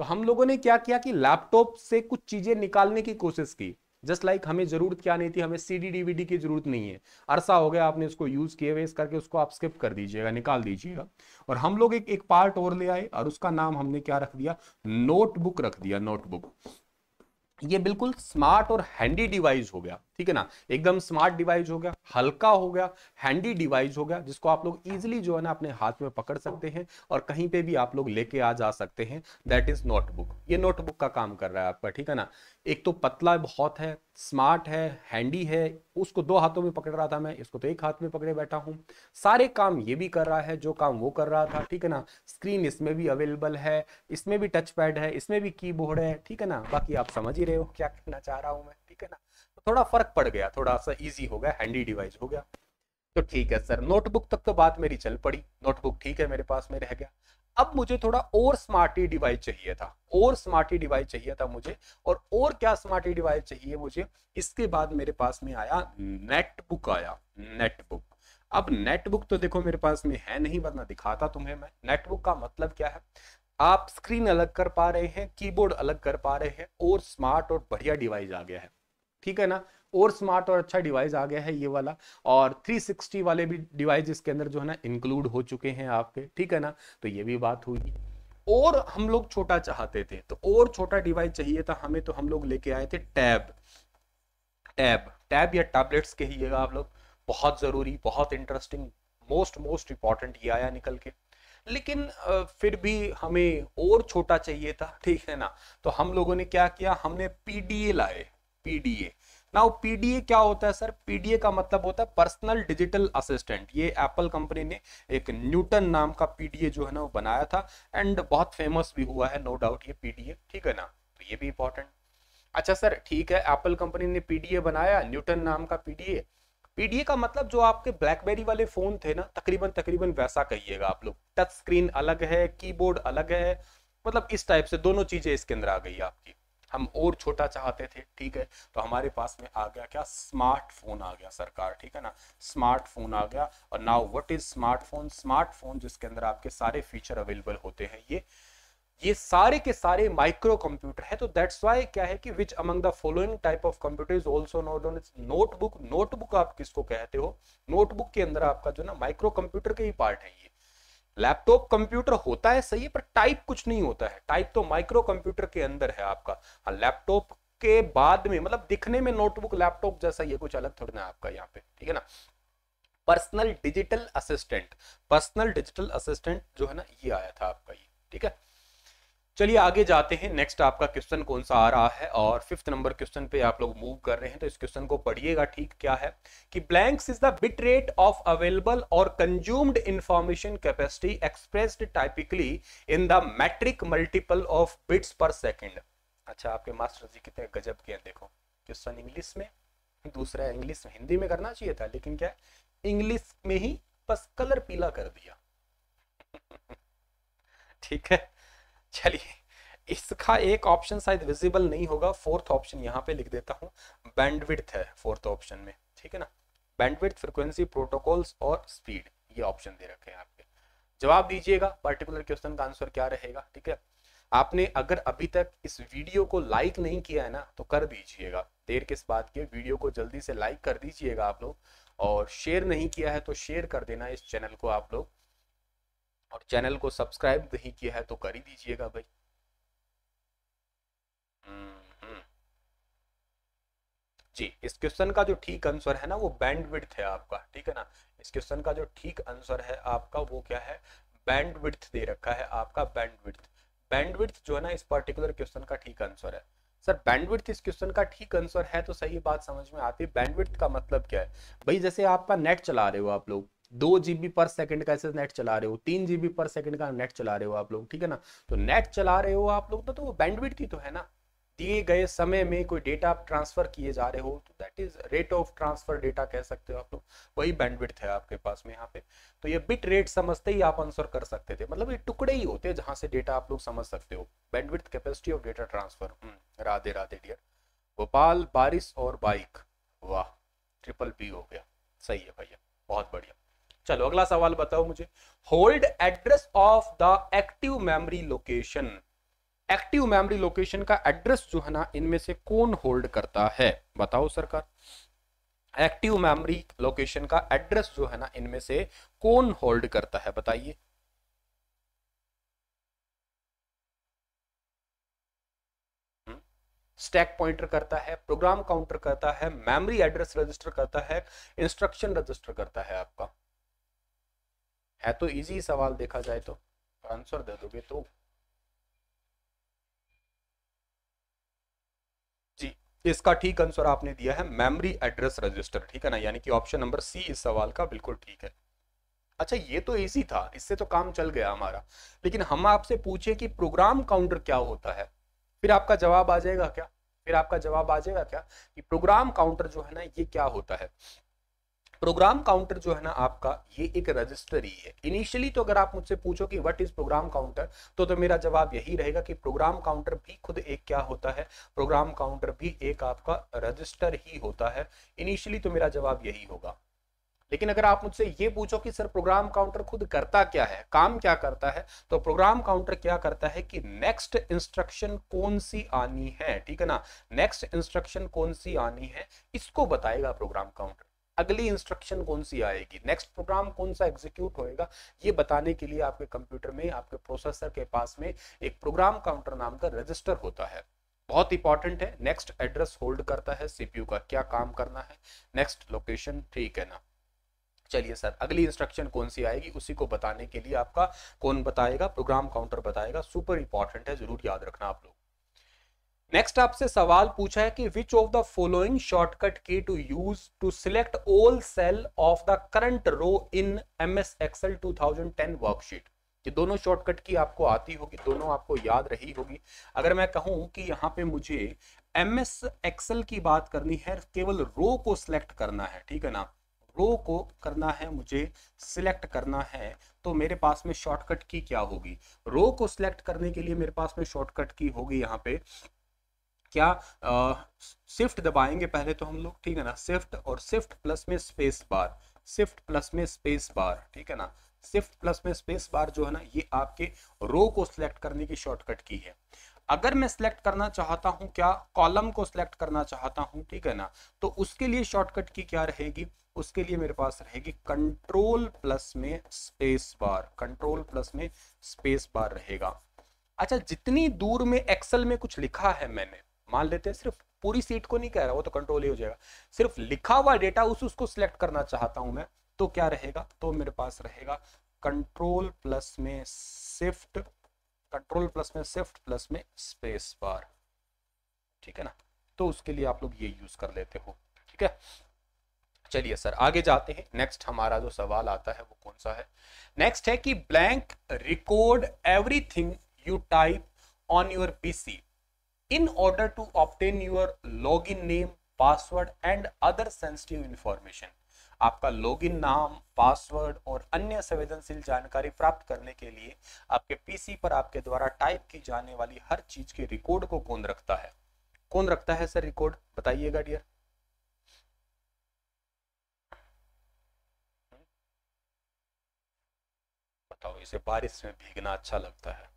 तो हम लोगों ने क्या किया कि लैपटॉप से कुछ चीजें निकालने की कोशिश की जस्ट लाइक like हमें जरूरत क्या नहीं थी हमें सी डी डीवीडी की जरूरत नहीं है अरसा हो गया आपने उसको यूज किए हुए इस करके उसको आप स्किप कर दीजिएगा निकाल दीजिएगा और हम लोग एक एक पार्ट और ले आए और उसका नाम हमने क्या रख दिया नोटबुक रख दिया नोटबुक ये बिल्कुल स्मार्ट और हैंडी डिवाइस हो गया ठीक है ना एकदम स्मार्ट डिवाइस हो गया हल्का हो गया हैंडी डिवाइस हो गया जिसको आप लोग इजिली जो है ना अपने हाथ में पकड़ सकते हैं और कहीं पे भी आप लोग लेके आ जा सकते हैं दैट इज नोटबुक ये नोटबुक का काम कर रहा है आपका ठीक है ना एक तो पतला बहुत है स्मार्ट है हैंडी है उसको दो हाथों में पकड़ रहा था मैं इसको तो एक हाथ में पकड़े बैठा हूँ सारे काम ये भी कर रहा है जो काम वो कर रहा था ठीक है ना स्क्रीन इसमें भी अवेलेबल है इसमें भी टच पैड है इसमें भी कीबोर्ड है ठीक है ना बाकी आप समझ ही रहे हो क्या कहना चाह रहा हूँ मैं ठीक है ना तो थोड़ा फर्क पड़ गया थोड़ा सा ईजी हो गया हैंडी डिवाइस हो गया तो ठीक है सर नोटबुक तक तो बात मेरी चल पड़ी नोटबुक ठीक है मेरे पास में रह गया अब मुझे थोड़ा और स्मार्टी डिवाइस चाहिए था और स्मार्टी डिवाइस चाहिए था मुझे और और क्या स्मार्टी डिवाइस चाहिए मुझे इसके बाद मेरे पास में आया नेटबुक आया नेटबुक अब नेटबुक तो देखो मेरे पास में है नहीं वरना दिखाता तुम्हें मैं नेटबुक का मतलब क्या है आप स्क्रीन अलग कर पा रहे हैं कीबोर्ड अलग कर पा रहे हैं और स्मार्ट और बढ़िया डिवाइस आ गया है ठीक है ना और स्मार्ट और अच्छा डिवाइस आ गया है ये वाला और 360 वाले भी डिवाइस इसके अंदर जो है ना इंक्लूड हो चुके हैं आपके ठीक है ना तो ये भी बात हुई और हम लोग छोटा चाहते थे तो और छोटा डिवाइस चाहिए था हमें तो हम लोग लेके आए थे टैब टैब टैब या टैबलेट्स कहिएगा आप लोग बहुत ज़रूरी बहुत इंटरेस्टिंग मोस्ट मोस्ट इंपॉर्टेंट ये आया निकल के लेकिन फिर भी हमें और छोटा चाहिए था ठीक है ना तो हम लोगों ने क्या किया हमने पीडीए लाए पीडीए नाउ पीडीए क्या होता है सर पीडीए का मतलब होता है पर्सनल डिजिटल असिस्टेंट ये एप्पल कंपनी ने एक न्यूटन नाम का पीडीए जो है ना वो बनाया था एंड बहुत फेमस भी हुआ है नो डाउट ये पीडीए ठीक है ना तो ये भी इंपॉर्टेंट अच्छा सर ठीक है एप्पल कंपनी ने पीडीए बनाया न्यूटन नाम का पीडीए पीडीए का मतलब जो आपके ब्लैकबेरी वाले फोन थे ना तकरीबन तकरीबन वैसा कहिएगा आप लोग टच स्क्रीन अलग है कीबोर्ड अलग है मतलब इस टाइप से दोनों चीजें इसके अंदर आ गई आपकी हम और छोटा चाहते थे ठीक है तो हमारे पास में आ गया क्या स्मार्टफोन आ गया सरकार ठीक है ना स्मार्टफोन आ गया और now what is smartphone smartphone जिसके अंदर आपके सारे फीचर अवेलेबल होते हैं ये ये सारे के सारे माइक्रो कंप्यूटर है तो दैट्स वाई क्या है कि which among the following type of computer is also not on its notebook notebook आप किसको कहते हो नोटबुक के अंदर आपका जो ना माइक्रो कंप्यूटर के ही पार्ट है ये लैपटॉप कंप्यूटर होता है सही है पर टाइप कुछ नहीं होता है टाइप तो माइक्रो कंप्यूटर के अंदर है आपका हाँ, लैपटॉप के बाद में मतलब दिखने में नोटबुक लैपटॉप जैसा ये कुछ अलग थोड़ी ना आपका यहाँ पे ठीक है ना personal digital assistant personal digital assistant जो है ना ये आया था आपका ये ठीक है चलिए आगे जाते हैं नेक्स्ट आपका क्वेश्चन कौन सा आ रहा है और फिफ्थ नंबर क्वेश्चन पे आप लोग मूव कर रहे हैं तो इस क्वेश्चन को पढ़िएगा ठीक क्या है कि blanks is the bit rate of available और consumed information capacity expressed typically in the metric multiple of bits per second अच्छा आपके मास्टर जी कितने गजब के हैं देखो क्वेश्चन इंग्लिश में दूसरा इंग्लिश में हिंदी में करना चाहिए था लेकिन क्या इंग्लिश में ही बस कलर पीला कर दिया ठीक है चलिए इसका एक ऑप्शन शायद विजिबल नहीं होगा फोर्थ ऑप्शन यहाँ पे लिख देता हूँ बैंडविड्थ है फोर्थ ऑप्शन में ठीक है ना बैंडविड्थ फ्रिक्वेंसी प्रोटोकॉल्स और स्पीड ये ऑप्शन दे रखे हैं आपके जवाब दीजिएगा पर्टिकुलर क्वेश्चन का आंसर क्या रहेगा ठीक है आपने अगर अभी तक इस वीडियो को लाइक नहीं किया है ना तो कर दीजिएगा देर किस बात की वीडियो को जल्दी से लाइक कर दीजिएगा आप लोग और शेयर नहीं किया है तो शेयर कर देना इस चैनल को आप लोग और चैनल को सब्सक्राइब नहीं किया है तो कर ही दीजिएगा भाई हम्म, हम्म। जी इस क्वेश्चन का जो ठीक आंसर है ना वो बैंडविड्थ है आपका ठीक है ना इस क्वेश्चन का जो ठीक आंसर है आपका वो क्या है बैंडविड्थ दे रखा है आपका बैंडविड्थ बैंडविड्थ जो है ना इस पर्टिकुलर क्वेश्चन का ठीक आंसर है सर बैंडविड्थ इस क्वेश्चन का ठीक आंसर है तो सही बात समझ में आती है बैंडविड्थ का मतलब क्या है भाई जैसे आपका नेट चला रहे हो आप लोग दो जीबी पर सेकंड का ऐसे नेट चला रहे हो तीन जीबी पर सेकंड का नेट चला रहे हो आप लोग ठीक है ना तो नेट चला रहे हो आप लोग तो, तो वो बैंडविड की तो है ना दिए गए समय में कोई डेटा आप ट्रांसफर किए जा रहे हो तो that is rate of transfer data कह सकते हो आप लोग वही बैंडविड है आपके पास में यहाँ पे तो ये बिट रेट समझते ही आप आंसर कर सकते थे मतलब ये टुकड़े ही होते हैं से डेटा आप लोग समझ सकते हो bandwidth capacity of data transfer Radhe Radhe dear Bhopal बारिश और बाइक वाह ट्रिपल बी हो गया सही है भैया बहुत बढ़िया चलो अगला सवाल बताओ मुझे hold address of the active memory location active memory location का एड्रेस जो है ना इनमें से कौन होल्ड करता है बताओ सरकार एक्टिव मेमोरी लोकेशन का एड्रेस जो है ना इनमें से कौन होल्ड करता है बताइए स्टैक हम्म। पॉइंटर करता है प्रोग्राम काउंटर करता है मेमोरी एड्रेस रजिस्टर करता है इंस्ट्रक्शन रजिस्टर करता है आपका है तो इजी सवाल देखा जाए तो आंसर दे दोगे तो जी इसका ठीक आंसर आपने दिया है मेमोरी एड्रेस रजिस्टर ठीक है ना यानी कि ऑप्शन नंबर सी इस सवाल का बिल्कुल ठीक है अच्छा ये तो इजी था इससे तो काम चल गया हमारा लेकिन हम आपसे पूछे कि प्रोग्राम काउंटर क्या होता है फिर आपका जवाब आ जाएगा क्या फिर आपका जवाब आ जाएगा क्या कि प्रोग्राम काउंटर जो है ना ये क्या होता है प्रोग्राम काउंटर जो है ना आपका ये एक रजिस्टर ही है इनिशियली तो अगर आप मुझसे पूछो कि व्हाट इज प्रोग्राम काउंटर तो तो मेरा जवाब यही रहेगा कि प्रोग्राम काउंटर भी खुद एक क्या होता है प्रोग्राम काउंटर भी एक आपका रजिस्टर ही होता है इनिशियली तो मेरा जवाब यही होगा लेकिन अगर आप मुझसे ये पूछो कि सर प्रोग्राम काउंटर खुद करता क्या है काम क्या करता है तो प्रोग्राम काउंटर क्या करता है कि नेक्स्ट इंस्ट्रक्शन कौन सी आनी है ठीक है ना नेक्स्ट इंस्ट्रक्शन कौन सी आनी है इसको बताएगा प्रोग्राम काउंटर अगली इंस्ट्रक्शन कौन सी आएगी नेक्स्ट प्रोग्राम कौन सा एग्जीक्यूट होएगा ये बताने के लिए आपके कंप्यूटर में आपके प्रोसेसर के पास में एक प्रोग्राम काउंटर नाम का रजिस्टर होता है बहुत इंपॉर्टेंट है नेक्स्ट एड्रेस होल्ड करता है सीपीयू का क्या काम करना है नेक्स्ट लोकेशन ठीक है ना चलिए सर अगली इंस्ट्रक्शन कौन सी आएगी उसी को बताने के लिए आपका कौन बताएगा प्रोग्राम काउंटर बताएगा सुपर इंपॉर्टेंट है जरूर याद रखना आप लोग नेक्स्ट आपसे सवाल पूछा है कि which of the following shortcut key to use to select all cell of the current row in M S Excel to worksheet ये दोनों शॉर्टकट की आपको आती होगी दोनों आपको याद रही होगी अगर मैं कहूं कि यहाँ पे मुझे एम एस एक्सएल की बात करनी है केवल रो को सिलेक्ट करना है ठीक है ना रो को करना है मुझे सिलेक्ट करना है तो मेरे पास में शॉर्टकट की क्या होगी रो को सिलेक्ट करने के लिए मेरे पास में शॉर्टकट की होगी यहाँ पे क्या शिफ्ट दबाएंगे पहले तो हम लोग ठीक है ना शिफ्ट और शिफ्ट प्लस में स्पेस बार शिफ्ट प्लस में स्पेस बार ठीक है ना शिफ्ट प्लस में स्पेस बार जो है ना ये आपके रो को सिलेक्ट करने की शॉर्टकट की है अगर मैं सिलेक्ट करना चाहता हूँ क्या कॉलम को सिलेक्ट करना चाहता हूँ ठीक है ना तो उसके लिए शॉर्टकट की क्या रहेगी उसके लिए मेरे पास रहेगी कंट्रोल प्लस में स्पेस बार कंट्रोल प्लस में स्पेस बार रहेगा अच्छा जितनी दूर में एक्सेल में कुछ लिखा है मैंने मान लेते हैं सिर्फ पूरी सीट को नहीं कह रहा वो तो कंट्रोल ही हो जाएगा सिर्फ लिखा हुआ डेटा उस उसको सिलेक्ट करना चाहता हूं मैं तो क्या रहेगा तो मेरे पास रहेगा कंट्रोल प्लस में शिफ्ट कंट्रोल प्लस में शिफ्ट प्लस में स्पेस बार ठीक है ना तो उसके लिए आप लोग ये यूज कर लेते हो ठीक है चलिए सर आगे जाते हैं नेक्स्ट हमारा जो सवाल आता है वो कौन सा है नेक्स्ट है कि blank record everything you type on your PC in order to obtain your login name password and other sensitive information आपका लॉगिन नाम पासवर्ड और अन्य संवेदनशील जानकारी प्राप्त करने के लिए आपके पीसी पर आपके द्वारा टाइप की जाने वाली हर चीज के रिकॉर्ड को कौन रखता है कौन रखता है सर रिकॉर्ड बताइएगा डियर बताओ इसे बारिश में भीगना अच्छा लगता है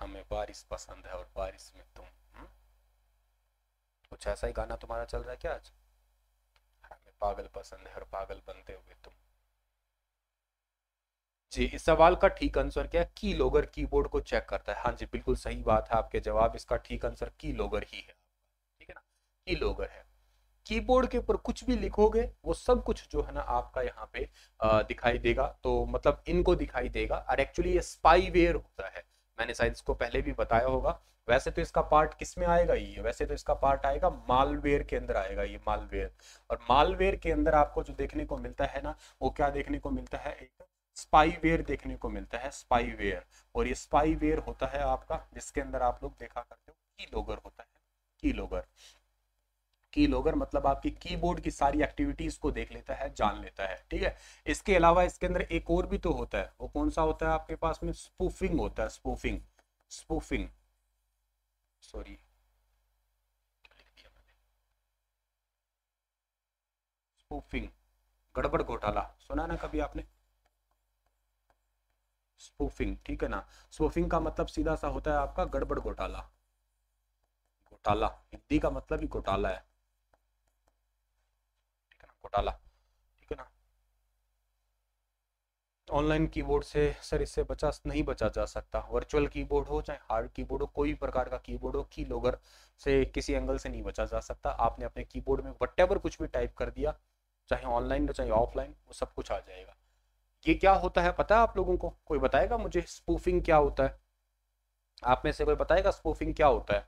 हमें बारिश पसंद है और बारिश में तुम हम्म? कुछ ऐसा ही गाना तुम्हारा चल रहा है क्या आज हमें पागल पसंद है और पागल बनते हुए तुम जी इस सवाल का ठीक आंसर क्या की लोगर कीबोर्ड को चेक करता है हाँ जी बिल्कुल सही बात है आपके जवाब इसका ठीक आंसर की लोगर ही है ठीक है ना की लोगर है कीबोर्ड के ऊपर कुछ भी लिखोगे वो सब कुछ जो है ना आपका यहाँ पे आ, दिखाई देगा तो मतलब इनको दिखाई देगा और एक्चुअली ये स्पाईवेयर होता है मैंने शायद इसको पहले भी बताया होगा वैसे तो इसका पार्ट किस में आएगा ये वैसे तो इसका पार्ट आएगा मालवेयर के अंदर आएगा ये मालवेयर और मालवेयर के अंदर आपको जो देखने को मिलता है ना वो क्या देखने को मिलता है एक स्पाईवेयर देखने को मिलता है स्पाईवेयर और ये स्पाईवेयर होता है आपका जिसके अंदर आप लोग देखा करते हो की लोगर होता है की लोगर की लॉगर मतलब आपकी कीबोर्ड की सारी एक्टिविटीज को देख लेता है जान लेता है ठीक है इसके अलावा इसके अंदर एक और भी तो होता है वो कौन सा होता है आपके पास में स्पूफिंग होता है स्पूफिंग स्पूफिंग सॉरी स्पूफिंग गड़बड़ घोटाला सुना ना कभी आपने स्पूफिंग ठीक है ना स्पूफिंग का मतलब सीधा सा होता है आपका गड़बड़ घोटाला घोटाला हिंदी का मतलब ही घोटाला है घोटाला ठीक है ना ऑनलाइन कीबोर्ड से सर इससे बचा नहीं बचा जा सकता वर्चुअल कीबोर्ड हो चाहे हार्ड कीबोर्ड हो कोई भी प्रकार का कीबोर्ड हो की लोगर से किसी एंगल से नहीं बचा जा सकता आपने अपने कीबोर्ड में वट कुछ भी टाइप कर दिया चाहे ऑनलाइन हो चाहे ऑफलाइन वो सब कुछ आ जाएगा ये क्या होता है पता है आप लोगों को कोई बताएगा मुझे स्पूफिंग क्या होता है आप में से कोई बताएगा स्पूफिंग क्या होता है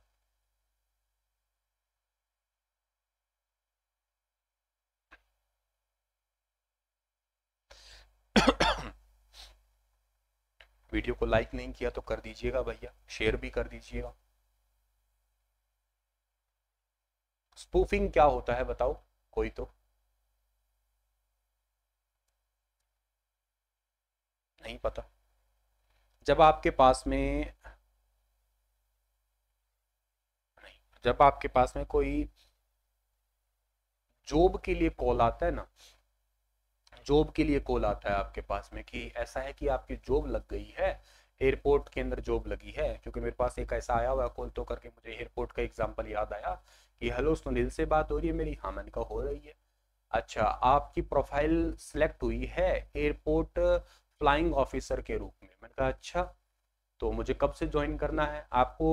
वीडियो को लाइक नहीं किया तो कर दीजिएगा भैया शेयर भी कर दीजिएगा स्पूफिंग क्या होता है बताओ कोई तो नहीं पता जब आपके पास में नहीं जब आपके पास में कोई जॉब के लिए कॉल आता है ना जॉब के लिए कॉल आता है आपके पास में कि ऐसा है कि आपकी जॉब लग गई है एयरपोर्ट के अंदर जॉब लगी है क्योंकि मेरे पास एक ऐसा आया हुआ कॉल तो करके मुझे एयरपोर्ट का एग्जाम्पल याद आया कि हेलो सुनील से बात हो रही है मेरी हाँ मैंने कहा हो रही है अच्छा आपकी प्रोफाइल सेलेक्ट हुई है एयरपोर्ट फ्लाइंग ऑफिसर के रूप में मैंने कहा अच्छा तो मुझे कब से ज्वाइन करना है आपको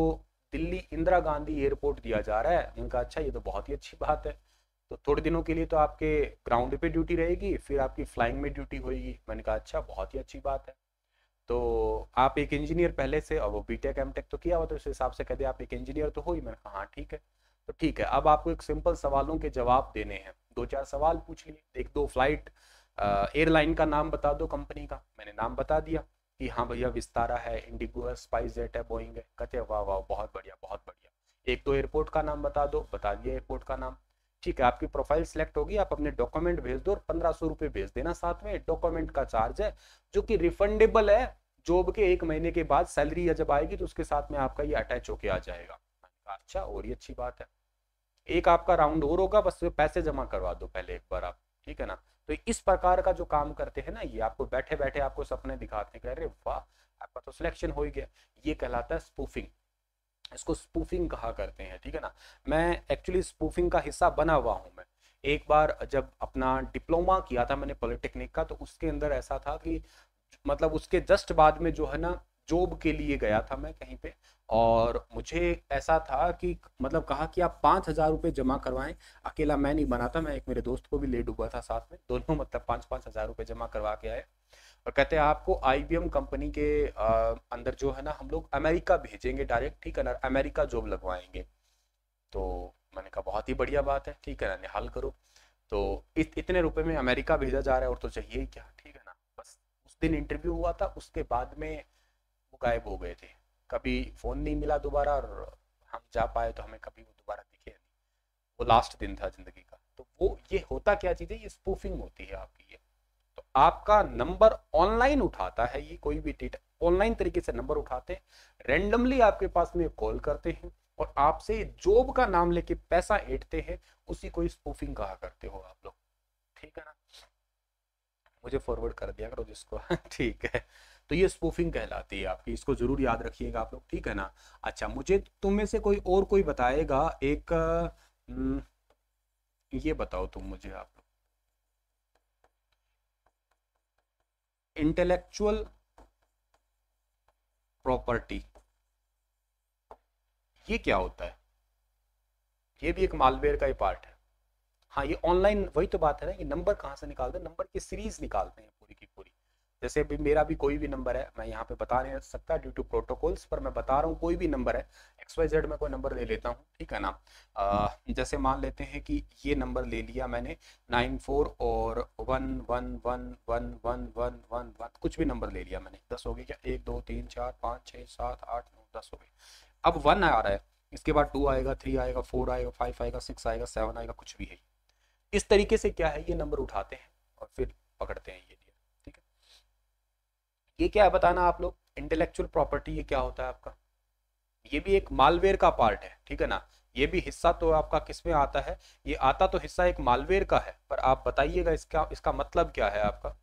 दिल्ली इंदिरा गांधी एयरपोर्ट दिया जा रहा है उनका अच्छा ये तो बहुत ही अच्छी बात है तो थोड़े दिनों के लिए तो आपके ग्राउंड पे ड्यूटी रहेगी फिर आपकी फ्लाइंग में ड्यूटी होगी मैंने कहा अच्छा बहुत ही अच्छी बात है तो आप एक इंजीनियर पहले से और वो बी टेक एम टेक तो किया हुआ तो उस हिसाब से कहते आप एक इंजीनियर तो हो ही मैंने कहा हाँ ठीक है तो ठीक है अब आपको एक सिंपल सवालों के जवाब देने हैं दो चार सवाल पूछ लिए एक दो फ्लाइट एयरलाइन का नाम बता दो कंपनी का मैंने नाम बता दिया कि हाँ भैया विस्तारा है इंडिगो है स्पाइस जेट है बोइंग है कहते वाह वाह बहुत बढ़िया बहुत बढ़िया एक तो एयरपोर्ट का नाम बता दो बता दिया एयरपोर्ट का नाम ठीक है आपकी प्रोफाइल सिलेक्ट होगी आप अपने डॉक्यूमेंट भेज दो और पंद्रह सौ रुपए भेज देना साथ में डॉक्यूमेंट का चार्ज है जो कि रिफंडेबल है जॉब के एक महीने के बाद सैलरी जब आएगी तो उसके साथ में आपका ये अटैच होके आ जाएगा अच्छा और ये अच्छी बात है एक आपका राउंड और होगा बस पैसे जमा करवा दो पहले एक बार आप ठीक है ना तो इस प्रकार का जो काम करते हैं ना ये आपको बैठे बैठे आपको सपने दिखाते हैं कह रहे वाह आपका तो सिलेक्शन हो ही गया ये कहलाता है स्पूफिंग इसको स्पूफिंग कहा करते हैं ठीक है ना मैं एक्चुअली स्पूफिंग का हिस्सा बना हुआ हूँ मैं एक बार जब अपना डिप्लोमा किया था मैंने पॉलिटेक्निक का तो उसके अंदर ऐसा था कि मतलब उसके जस्ट बाद में जो है ना जॉब के लिए गया था मैं कहीं पे और मुझे ऐसा था कि मतलब कहा कि आप पाँच हज़ार रुपये जमा करवाएं अकेला मैं नहीं बना था मैं एक मेरे दोस्त को भी लेट हुआ था साथ में दोनों मतलब पाँच पाँच हज़ार रुपये जमा करवा के आए और कहते हैं आपको आई कंपनी के अंदर जो है ना हम लोग अमेरिका भेजेंगे डायरेक्ट ठीक है ना अमेरिका जॉब लगवाएंगे तो मैंने कहा बहुत ही बढ़िया बात है ठीक है ना निहाल करो तो इत, इतने रुपए में अमेरिका भेजा जा रहा है और तो चाहिए ही क्या ठीक है ना बस उस दिन इंटरव्यू हुआ था उसके बाद में वो गायब हो गए थे कभी फ़ोन नहीं मिला दोबारा और हम जा पाए तो हमें कभी वो दोबारा दिखे नहीं वो लास्ट दिन था ज़िंदगी का तो वो ये होता क्या चीज़ है ये स्पूफिंग होती है आपकी ये आपका नंबर ऑनलाइन उठाता है ये कोई भी डेटा ऑनलाइन तरीके से नंबर उठाते हैं रेंडमली आपके पास में कॉल करते हैं और आपसे जॉब का नाम लेके पैसा ऐटते हैं उसी को स्पूफिंग कहा करते हो आप लोग ठीक है ना मुझे फॉरवर्ड कर दिया करो जिसको ठीक है तो ये स्पूफिंग कहलाती है आपकी इसको जरूर याद रखिएगा आप लोग ठीक है ना अच्छा मुझे तुम में से कोई और कोई बताएगा एक न, हम्म, ये बताओ तुम मुझे आप लोग इंटेलेक्चुअल प्रॉपर्टी ये क्या होता है ये भी एक मालवेयर का ही पार्ट है हाँ ये ऑनलाइन वही तो बात है ना ये नंबर कहाँ से निकालते हैं नंबर की सीरीज निकालते हैं पूरी की पूरी जैसे भी मेरा भी कोई भी नंबर है मैं यहाँ पे बता नहीं सकता ड्यू टू प्रोटोकॉल्स पर मैं बता रहा हूँ कोई भी नंबर है एक्स वाई जेड में कोई नंबर ले लेता हूँ ठीक है ना आ, जैसे मान लेते हैं कि ये नंबर ले लिया मैंने नाइन फोर और one one one one one one one one कुछ भी नंबर ले लिया मैंने दस हो गए क्या एक दो तीन चार पाँच छः सात आठ नौ दस हो गए अब वन आ रहा है इसके बाद टू आएगा थ्री आएगा फोर आएगा फाइव आएगा सिक्स आएगा सेवन आएगा कुछ भी है इस तरीके से क्या है ये नंबर उठाते हैं और फिर पकड़ते हैं ये ये क्या है बताना आप लोग इंटेलेक्चुअल प्रॉपर्टी ये क्या होता है आपका ये भी एक मालवेयर का पार्ट है ठीक है ना ये भी हिस्सा तो आपका किसमें आता है ये आता तो हिस्सा एक मालवेयर का है पर आप बताइएगा इसका इसका मतलब क्या है आपका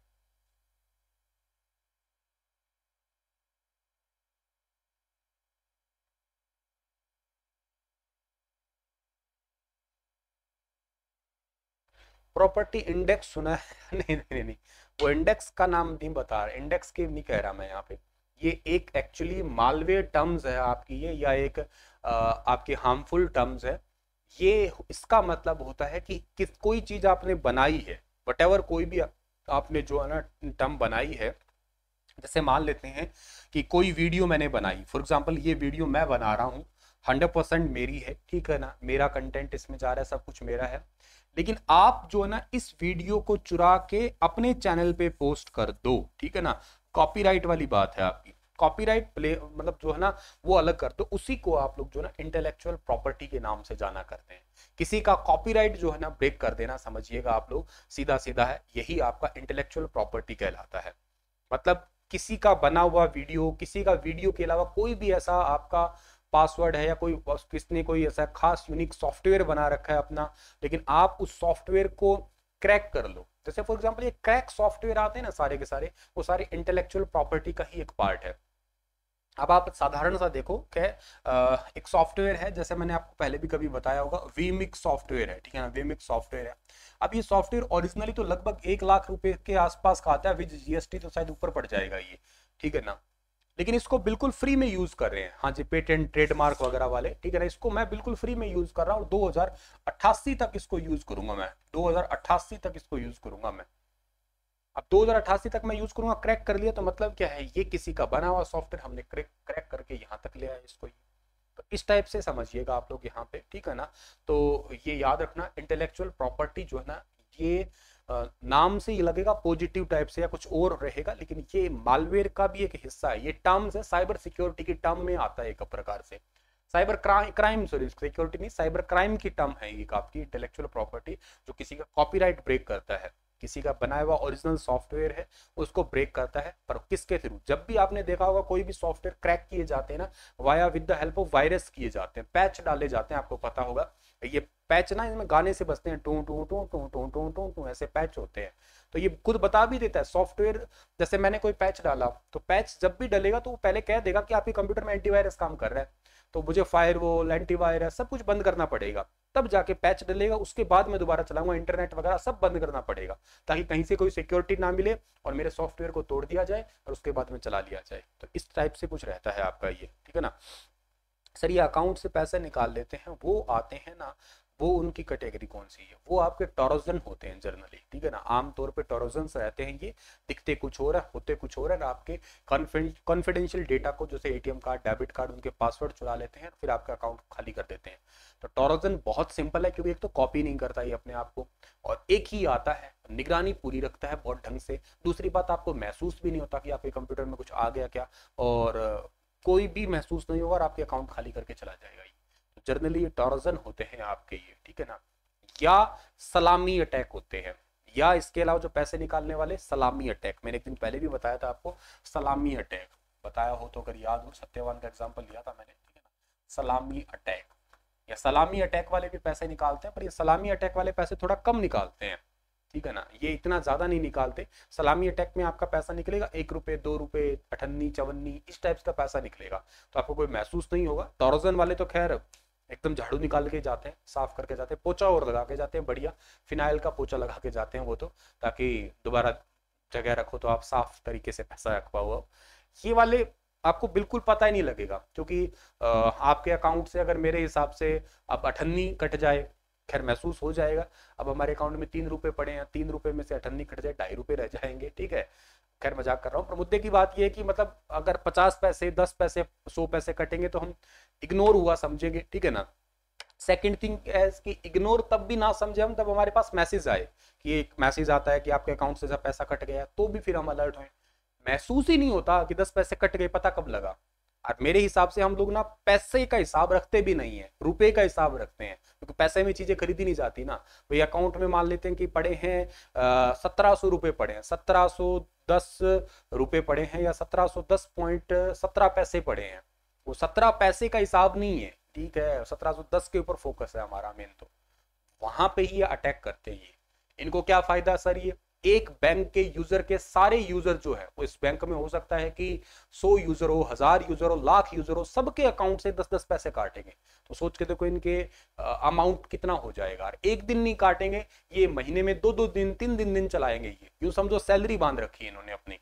प्रॉपर्टी इंडेक्स सुना है नहीं नहीं नहीं वो इंडेक्स का नाम भी बता रहा इंडेक्स के नहीं कह रहा मैं यहाँ पे ये एक एक्चुअली मालवे टर्म्स है आपकी ये या एक आ, हार्मफुल टर्म्स है ये इसका मतलब होता है कि किस कोई चीज आपने बनाई है वट कोई भी आपने जो है ना टर्म बनाई है जैसे मान लेते हैं कि कोई वीडियो मैंने बनाई फॉर एग्जाम्पल ये वीडियो मैं बना रहा हूँ हंड्रेड परसेंट मेरी है ठीक है ना मेरा कंटेंट इसमें जा रहा है सब कुछ मेरा है लेकिन आप जो है ना इस वीडियो को चुरा के अपने चैनल पे पोस्ट कर दो ठीक है ना कॉपीराइट वाली बात है आपकी कॉपीराइट प्ले मतलब जो है ना वो अलग कर दो उसी को आप लोग जो है ना इंटेलेक्चुअल प्रॉपर्टी के नाम से जाना करते हैं किसी का कॉपीराइट जो है ना ब्रेक कर देना समझिएगा आप लोग सीधा सीधा है यही आपका इंटेलेक्चुअल प्रॉपर्टी कहलाता है मतलब किसी का बना हुआ वीडियो किसी का वीडियो के अलावा कोई भी ऐसा आपका पासवर्ड है या कोई किसने कोई ऐसा खास यूनिक सॉफ्टवेयर बना रखा है अपना लेकिन आप उस सॉफ्टवेयर को क्रैक कर लो जैसे फॉर एग्जाम्पल ये क्रैक सॉफ्टवेयर आते हैं ना सारे के सारे वो सारे इंटेलेक्चुअल प्रॉपर्टी का ही एक पार्ट है अब आप साधारण सा देखो क्या एक सॉफ्टवेयर है जैसे मैंने आपको पहले भी कभी बताया होगा वीमिक सॉफ्टवेयर है ठीक है ना वीमिक सॉफ्टवेयर है अब ये सॉफ्टवेयर ओरिजिनली तो लगभग एक लाख रुपए के आसपास का आता है विद जीएसटी तो शायद ऊपर पड़ जाएगा ये ठीक है ना लेकिन इसको बिल्कुल फ्री में यूज कर रहे हैं हाँ जी पेटेंट ट्रेडमार्क वगैरह वाले ठीक है ना इसको मैं बिल्कुल फ्री में यूज कर रहा हूँ दो तक इसको यूज करूंगा मैं दो तक इसको यूज करूंगा मैं अब दो तक मैं यूज करूंगा क्रैक कर लिया तो मतलब क्या है ये किसी का बना हुआ सॉफ्टवेयर हमने क्रैक क्रैक करके यहाँ तक लिया है इसको तो इस टाइप से समझिएगा आप लोग यहाँ पे ठीक है ना तो ये याद रखना इंटेलेक्चुअल प्रॉपर्टी जो है ना ये नाम से ही लगेगा पॉजिटिव टाइप से या कुछ और रहेगा लेकिन ये मालवेयर का भी एक हिस्सा है ये टर्म्स है साइबर सिक्योरिटी की टर्म में आता है एक प्रकार से साइबर क्राइम सॉरी सिक्योरिटी नहीं साइबर क्राइम की टर्म है एक आपकी इंटेलेक्चुअल प्रॉपर्टी जो किसी का कॉपी ब्रेक करता है किसी का बनाया हुआ ओरिजिनल सॉफ्टवेयर है उसको ब्रेक करता है पर किसके थ्रू जब भी आपने देखा होगा कोई भी सॉफ्टवेयर क्रैक किए जाते हैं ना via with the help of virus किए जाते हैं पैच डाले जाते हैं आपको पता होगा ये पैच ना इनमें गाने से बसते हैं टू टू टू टू टू टू टू टू ऐसे पैच होते हैं तो ये खुद बता भी देता है सॉफ्टवेयर जैसे मैंने कोई पैच डाला तो पैच जब भी डलेगा तो वो पहले कह देगा कि आपके कंप्यूटर में एंटीवायरस काम कर रहा है तो मुझे फायरवॉल एंटीवायरस सब कुछ बंद करना पड़ेगा तब जाके पैच डलेगा उसके बाद मैं दोबारा चलाऊंगा इंटरनेट वगैरह सब बंद करना पड़ेगा ताकि कहीं से कोई सिक्योरिटी ना मिले और मेरे सॉफ्टवेयर को तोड़ दिया जाए और उसके बाद में चला लिया जाए तो इस टाइप से कुछ रहता है आपका ये ठीक है ना सर ये अकाउंट से पैसे निकाल लेते हैं वो आते हैं ना वो उनकी कैटेगरी कौन सी है वो आपके टोरोजन होते हैं जर्नली ठीक है ना आमतौर पर टोरोजन रहते हैं ये दिखते कुछ हो रहा होते कुछ हो रहा है आपके कॉन्फिडेंशियल डेटा को जैसे एटीएम कार्ड डेबिट कार्ड उनके पासवर्ड चुरा लेते हैं फिर आपका अकाउंट खाली कर देते हैं तो टोरोजन बहुत सिंपल है क्योंकि एक तो कॉपी नहीं करता ये अपने आप को और एक ही आता है निगरानी पूरी रखता है बहुत ढंग से दूसरी बात आपको महसूस भी नहीं होता कि आपके कंप्यूटर में कुछ आ गया क्या और कोई भी महसूस नहीं होगा और आपके अकाउंट खाली करके चला जाएगा जर्नली टॉर्जन होते हैं आपके ये ठीक है ना या सलामी अटैक होते हैं या इसके अलावा जो पैसे निकालने वाले सलामी अटैक मैंने एक दिन पहले भी बताया था आपको सलामी अटैक बताया हो तो अगर याद हो सत्यवान का एग्जाम्पल लिया था मैंने ठीक है ना सलामी अटैक या सलामी अटैक वाले भी पैसे निकालते हैं पर ये सलामी अटैक वाले पैसे थोड़ा कम निकालते हैं ठीक है ना ये इतना ज्यादा नहीं निकालते सलामी अटैक में आपका पैसा निकलेगा एक रुपए दो रुपए अठन्नी चवन्नी इस टाइप का पैसा निकलेगा तो आपको कोई महसूस नहीं होगा टॉर्जन वाले तो खैर एकदम झाड़ू निकाल के जाते हैं साफ करके जाते हैं पोचा और लगा के जाते हैं बढ़िया फिनाइल का पोचा लगा के जाते हैं वो तो ताकि दोबारा जगह रखो तो आप साफ तरीके से पैसा रख पाओ ये वाले आपको बिल्कुल पता ही नहीं लगेगा क्योंकि आपके अकाउंट से अगर मेरे हिसाब से अब अठन्नी कट जाए खैर महसूस हो जाएगा अब हमारे अकाउंट में तीन रुपए पड़े हैं तीन रुपए में से अठन्नी कट जाए ढाई रुपए रह जाएंगे ठीक है खैर मजाक कर रहा हूँ पर मुद्दे की बात यह है कि मतलब अगर पचास पैसे दस पैसे सौ पैसे कटेंगे तो हम इग्नोर हुआ समझेंगे ठीक है ना सेकेंड थिंग एज कि इग्नोर तब भी ना समझे हम तब हमारे पास मैसेज आए कि एक मैसेज आता है कि आपके अकाउंट से जब पैसा कट गया तो भी फिर हम अलर्ट हैं महसूस ही नहीं होता कि दस पैसे कट गए पता कब लगा और मेरे हिसाब से हम लोग ना पैसे का हिसाब रखते भी नहीं है रुपए का हिसाब रखते हैं क्योंकि पैसे में चीजें खरीदी नहीं जाती ना भाई अकाउंट में मान लेते हैं कि पड़े हैं सत्रह सौ रुपए पड़े हैं सत्रह सो दस रुपए पड़े हैं या सत्रह सो दस पॉइंट सत्रह पैसे पड़े हैं वो सत्रह पैसे का हिसाब नहीं है ठीक है सत्रह सो दस के ऊपर फोकस है हमारा मेन तो वहां पे ही अटैक करते हैं इनको क्या फायदा सर ये एक बैंक के यूजर के सारे यूजर जो है वो इस बैंक में हो सकता है कि सौ यूजर हो हजार यूजर हो लाख यूजर हो सबके अकाउंट से दस दस पैसे काटेंगे तो सोच के देखो इनके अमाउंट कितना हो जाएगा एक दिन नहीं काटेंगे ये महीने में दो दो दिन तीन दिन दिन चलाएंगे ये यूं समझो सैलरी बांध रखी है इन्होंने अपनी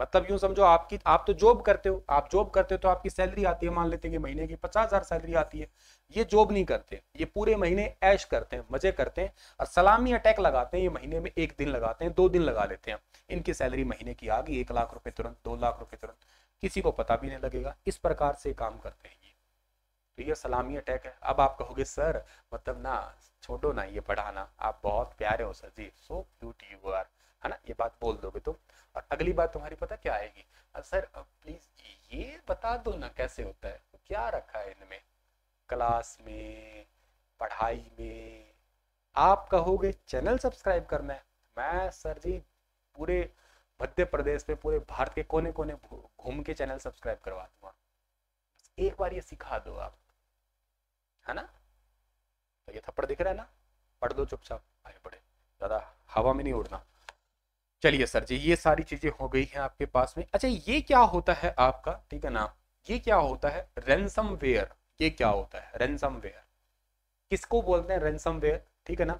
मतलब यूं समझो आपकी आप तो जॉब करते हो आप जॉब करते हो तो आपकी सैलरी आती है मान लेते हैं कि महीने की पचास हजार सैलरी आती है ये जॉब नहीं करते ये पूरे महीने ऐश करते हैं मजे करते हैं और सलामी अटैक लगाते हैं ये महीने में एक दिन लगाते हैं दो दिन लगा लेते हैं इनकी सैलरी महीने की आ गई एक लाख रुपए तुरंत दो लाख रुपए तुरंत किसी को पता भी नहीं लगेगा इस प्रकार से काम करते हैं ये तो ये सलामी अटैक है अब आप कहोगे सर मतलब ना छोड़ो ना ये पढ़ाना आप बहुत प्यारे हो sir ji so cute you are है ना ये बात बोल दोगे तुम तो। और अगली बात तुम्हारी पता क्या आएगी सर प्लीज ये बता दो ना कैसे होता है क्या रखा है इनमें क्लास में पढ़ाई में आप कहोगे चैनल सब्सक्राइब करना है मैं सर जी पूरे मध्य प्रदेश में पूरे भारत के कोने कोने घूम के चैनल सब्सक्राइब करवा दूंगा एक बार ये सिखा दो आप है ना तो ये थप्पड़ दिख रहा है ना पढ़ दो चुपचाप आगे बढ़े ज्यादा हवा में नहीं उड़ना चलिए सर जी ये सारी चीजें हो गई हैं आपके पास में अच्छा ये क्या होता है आपका ठीक है ना ये क्या होता है रेंसम वेयर ये क्या होता है रेंसम वेयर किसको बोलते हैं रेंसम वेयर ठीक है ना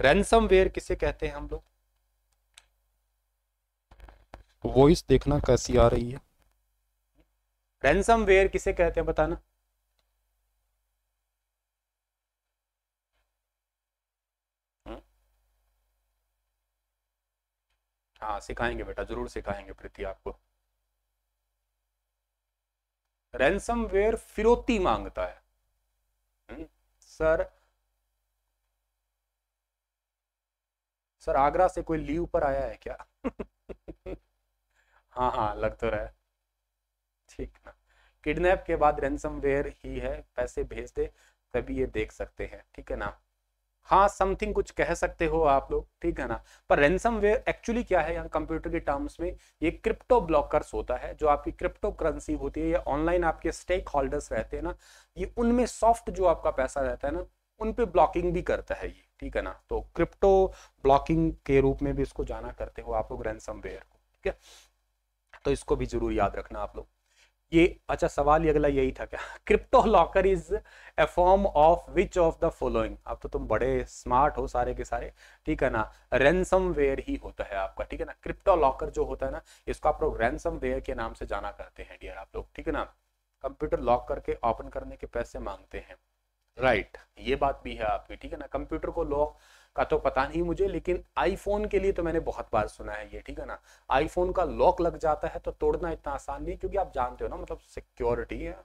रेंसम वेयर किसे कहते हैं हम लोग वॉइस देखना कैसी आ रही है रेंसम वेयर किसे कहते हैं बताना हाँ सिखाएंगे बेटा जरूर सिखाएंगे प्रीति आपको रैंसम वेयर फिरौती मांगता है हम्म, सर सर आगरा से कोई लीव पर आया है क्या हाँ हाँ लग तो रहा है ठीक ना किडनैप के बाद रैंसम वेयर ही है पैसे भेज दे तभी ये देख सकते हैं ठीक है ना हाँ समथिंग कुछ कह सकते हो आप लोग ठीक है ना पर वेयर एक्चुअली क्या है यहाँ कंप्यूटर के टर्म्स में ये क्रिप्टो ब्लॉकर्स होता है जो आपकी क्रिप्टो करेंसी होती है या ऑनलाइन आपके स्टेक होल्डर्स रहते हैं ना ये उनमें सॉफ्ट जो आपका पैसा रहता है ना उन पे ब्लॉकिंग भी करता है ये ठीक है ना तो क्रिप्टो ब्लॉकिंग के रूप में भी इसको जाना करते हो आप लोग वेयर को ठीक है तो इसको भी जरूर याद रखना आप लोग ये अच्छा सवाल ये अगला यही था क्या crypto locker is a form of which of the following अब तो तुम बड़े स्मार्ट हो सारे के सारे ठीक है ना रैनसम वेयर ही होता है आपका ठीक है ना क्रिप्टो लॉकर जो होता है ना इसको आप लोग रैनसम वेयर के नाम से जाना करते हैं डियर आप लोग ठीक है ना कंप्यूटर लॉक करके ओपन करने के पैसे मांगते हैं राइट right. ये बात भी है आपकी ठीक है ना कंप्यूटर को लॉक का तो पता नहीं मुझे लेकिन आईफोन के लिए तो मैंने बहुत बार सुना है ये ठीक है ना आईफोन का लॉक लग जाता है तो तोड़ना इतना आसान नहीं क्योंकि आप जानते हो ना मतलब सिक्योरिटी है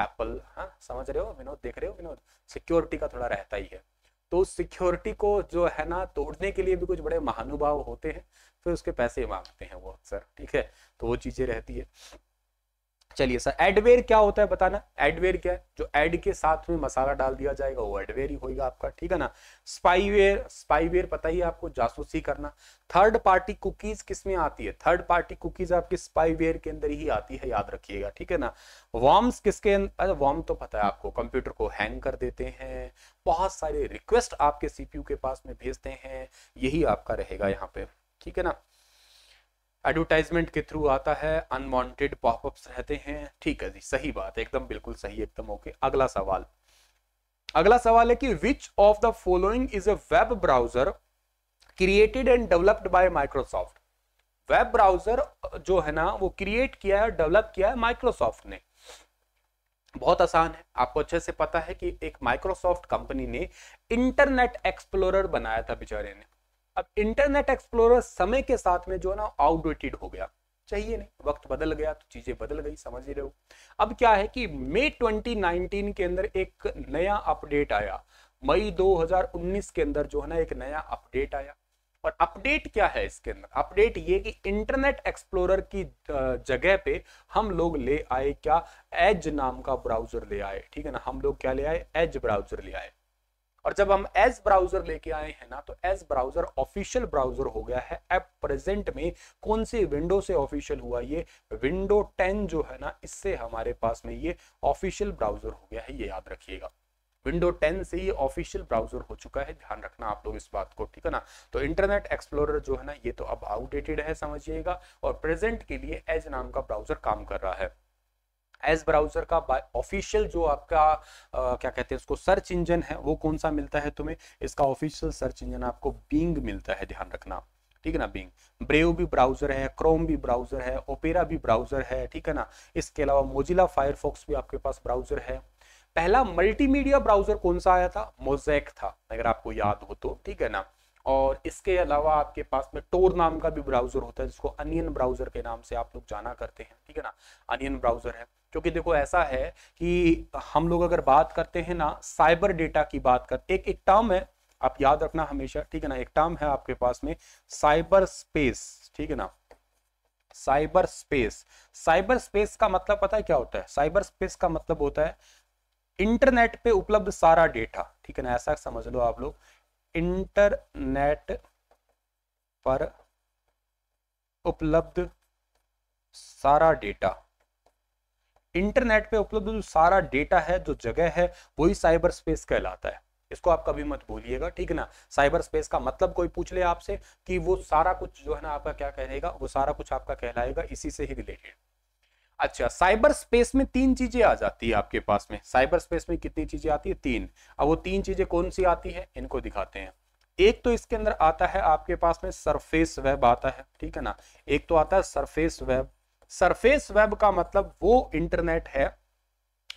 एप्पल हाँ समझ रहे हो विनोद देख रहे हो विनोद सिक्योरिटी का थोड़ा रहता ही है तो सिक्योरिटी को जो है ना तोड़ने के लिए भी कुछ बड़े महानुभाव होते हैं फिर उसके पैसे मांगते हैं वो अक्सर ठीक है तो वो चीज़ें रहती है चलिए सर एडवेयर क्या होता है बताना एडवेयर क्या है जो एड के साथ में मसाला डाल दिया जाएगा वो एडवेयर ही होगा आपका ठीक है ना स्पाईवेयर स्पाईवेयर पता ही आपको जासूसी करना थर्ड पार्टी कुकीज किसमें आती है थर्ड पार्टी कुकीज आपकी स्पाईवेयर के अंदर ही आती है याद रखिएगा ठीक है ना वॉर्म्स किसके अं-, अरे वॉर्म तो पता है आपको कंप्यूटर को हैंग कर देते हैं बहुत सारे रिक्वेस्ट आपके सीपीयू के पास में भेजते हैं यही आपका रहेगा यहाँ पे ठीक है ना एडवर्टाइजमेंट के थ्रू आता है अनवांटेड पॉपअप्स रहते हैं ठीक है जी सही बात है एकदम बिल्कुल सही एकदम ओके अगला सवाल अगला सवाल है कि which of the following is a web browser created and developed by Microsoft web browser जो है ना वो क्रिएट किया है डेवलप किया है माइक्रोसॉफ्ट ने बहुत आसान है आपको अच्छे से पता है कि एक माइक्रोसॉफ्ट कंपनी ने इंटरनेट एक्सप्लोरर बनाया था बेचारे ने अब इंटरनेट एक्सप्लोरर समय के साथ में जो है ना आउटडेटेड हो गया चाहिए नहीं वक्त बदल गया तो चीजें बदल गई समझ ही रहे हो अब क्या है कि मई 2019 के अंदर एक नया अपडेट आया मई 2019 के अंदर जो है ना एक नया अपडेट आया और अपडेट क्या है इसके अंदर अपडेट ये कि इंटरनेट एक्सप्लोरर की जगह पे हम लोग ले आए क्या एज नाम का ब्राउजर ले आए ठीक है ना हम लोग क्या ले आए एज ब्राउजर ले आए और जब हम एज ब्राउजर लेके आए हैं ना तो एज ब्राउजर ऑफिशियल ब्राउजर हो गया है एप प्रेजेंट में कौन से विंडो से ऑफिशियल हुआ ये विंडो टेन जो है ना इससे हमारे पास में ये ऑफिशियल ब्राउजर हो गया है ये याद रखिएगा विंडो 10 से ये ऑफिशियल ब्राउजर हो चुका है ध्यान रखना आप लोग इस बात को ठीक है ना तो इंटरनेट एक्सप्लोरर जो है ना ये तो अब आउटडेटेड है समझिएगा और प्रेजेंट के लिए एज नाम का ब्राउजर काम कर रहा है एज ब्राउजर का ऑफिशियल जो आपका आ, क्या कहते हैं उसको सर्च इंजन है वो कौन सा मिलता है तुम्हें इसका ऑफिशियल सर्च इंजन आपको बिंग मिलता है ध्यान रखना ठीक है ना बिंग ब्रेव भी ब्राउजर है क्रोम भी ब्राउजर है ओपेरा भी ब्राउजर है ठीक है ना इसके अलावा मोजिला फायरफॉक्स भी आपके पास ब्राउजर है पहला मल्टीमीडिया ब्राउजर कौन सा आया था मोजैक था अगर आपको याद हो तो ठीक है ना और इसके अलावा आपके पास में टोर नाम का भी ब्राउजर होता है जिसको अनियन ब्राउजर के नाम से आप लोग जाना करते हैं ठीक है ना अनियन ब्राउजर है क्योंकि देखो ऐसा है कि हम लोग अगर बात करते हैं ना साइबर डेटा की बात कर एक एक टर्म है आप याद रखना हमेशा ठीक है ना एक टर्म है आपके पास में साइबर स्पेस ठीक है ना साइबर स्पेस साइबर स्पेस का मतलब पता है क्या होता है साइबर स्पेस का मतलब होता है इंटरनेट पे उपलब्ध सारा डेटा ठीक है ना ऐसा समझ लो आप लोग इंटरनेट पर उपलब्ध सारा डेटा इंटरनेट पे उपलब्ध जो सारा डेटा है जो जगह है वही साइबर स्पेस कहलाता है इसको आप कभी मत भूलिएगा ठीक है ना साइबर स्पेस का मतलब कोई पूछ ले आपसे कि वो सारा कुछ जो है ना आपका क्या कहेगा वो सारा कुछ आपका कहलाएगा इसी से ही रिलेटेड अच्छा साइबर स्पेस में तीन चीजें आ जाती है आपके पास में साइबर स्पेस में कितनी चीजें आती है तीन अब वो तीन चीजें कौन सी आती है इनको दिखाते हैं एक तो इसके अंदर आता है आपके पास में सरफेस वेब आता है ठीक है ना एक तो आता है सरफेस वेब सरफेस वेब का मतलब वो इंटरनेट है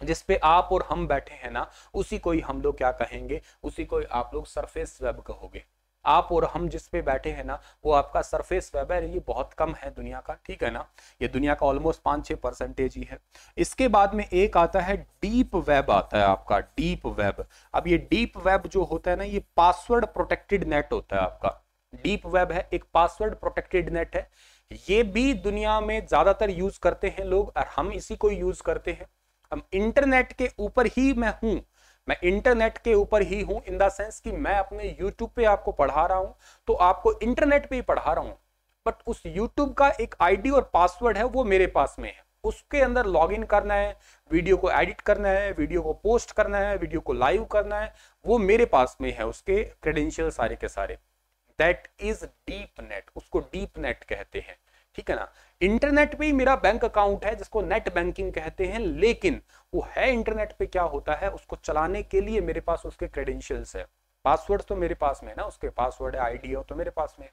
जिसपे आप और हम बैठे हैं ना उसी को ही हम लोग क्या कहेंगे उसी को ही आप लोग सरफेस वेब कहोगे आप और हम जिस पे बैठे हैं ना वो आपका सरफेस वेब है ये बहुत कम है दुनिया का ठीक है ना ये दुनिया का ऑलमोस्ट पांच छह परसेंटेज ही है इसके बाद में एक आता है डीप वेब आता है आपका डीप वेब अब ये डीप वेब जो होता है ना ये पासवर्ड प्रोटेक्टेड नेट होता है आपका डीप वेब है एक पासवर्ड प्रोटेक्टेड नेट है ये भी दुनिया में ज़्यादातर यूज़ करते हैं लोग और हम इसी को यूज़ करते हैं हम इंटरनेट के ऊपर ही मैं हूँ मैं इंटरनेट के ऊपर ही हूँ इन द सेंस कि मैं अपने यूट्यूब पे आपको पढ़ा रहा हूँ तो आपको इंटरनेट पे ही पढ़ा रहा हूँ बट उस यूट्यूब का एक आईडी और पासवर्ड है वो मेरे पास में है उसके अंदर लॉग इन करना है वीडियो को एडिट करना है वीडियो को पोस्ट करना है वीडियो को लाइव करना है वो मेरे पास में है उसके क्रेडेंशियल सारे के सारे दैट इज डीप नेट उसको डीप नेट कहते हैं ठीक है ना इंटरनेट पे ही मेरा बैंक अकाउंट है जिसको नेट बैंकिंग कहते हैं लेकिन वो है इंटरनेट पे क्या होता है उसको चलाने के लिए मेरे पास उसके क्रेडेंशियल्स है पासवर्ड तो मेरे पास में है ना उसके पासवर्ड है आईडी हो तो मेरे पास में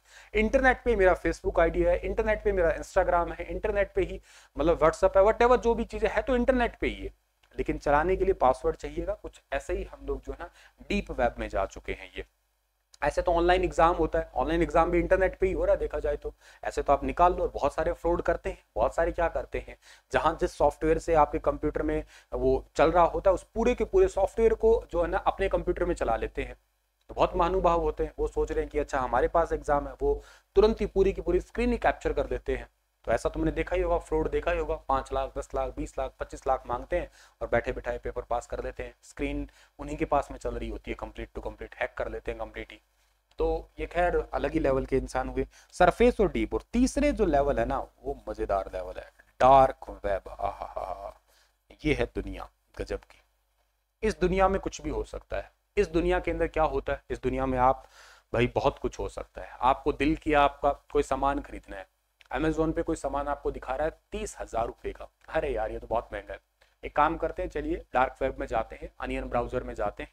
इंटरनेट पे मेरा फेसबुक आईडी है इंटरनेट पे मेरा इंस्टाग्राम है इंटरनेट पे ही मतलब व्हाट्सअप है वट जो भी चीज़ें है तो इंटरनेट पे ही है लेकिन चलाने के लिए पासवर्ड चाहिएगा कुछ ऐसे ही हम लोग जो है ना डीप वेब में जा चुके हैं ये ऐसे तो ऑनलाइन एग्जाम होता है ऑनलाइन एग्जाम भी इंटरनेट पे ही हो रहा है देखा जाए तो ऐसे तो आप निकाल लो और बहुत सारे फ्रॉड करते हैं बहुत सारे क्या करते हैं जहां जिस सॉफ्टवेयर से आपके कंप्यूटर में वो चल रहा होता है उस पूरे के पूरे सॉफ्टवेयर को जो है ना अपने कंप्यूटर में चला लेते हैं तो बहुत महानुभाव होते हैं वो सोच रहे हैं कि अच्छा हमारे पास एग्जाम है वो तुरंत ही पूरी की पूरी स्क्रीन ही कैप्चर कर देते हैं तो ऐसा तुमने देखा ही होगा फ्रॉड देखा ही होगा पांच लाख दस लाख बीस लाख पच्चीस लाख मांगते हैं और बैठे बैठाए पेपर पास कर लेते हैं स्क्रीन उन्हीं के पास में चल रही होती है कंप्लीट टू कंप्लीट हैक कर लेते हैं कंप्लीट ही तो ये खैर अलग ही लेवल के इंसान हुए सरफेस और डीप और तीसरे जो लेवल है ना वो मज़ेदार लेवल है डार्क वेब ये है दुनिया गजब की इस दुनिया में कुछ भी हो सकता है इस दुनिया के अंदर क्या होता है इस दुनिया में आप भाई बहुत कुछ हो सकता है आपको दिल किया आपका कोई सामान खरीदना है अमेजोन पे कोई सामान आपको दिखा रहा है तीस हजार रुपए का अरे यार ये तो बहुत महंगा है एक काम करते हैं चलिए डार्क वेब में जाते हैं अनियन ब्राउजर में जाते हैं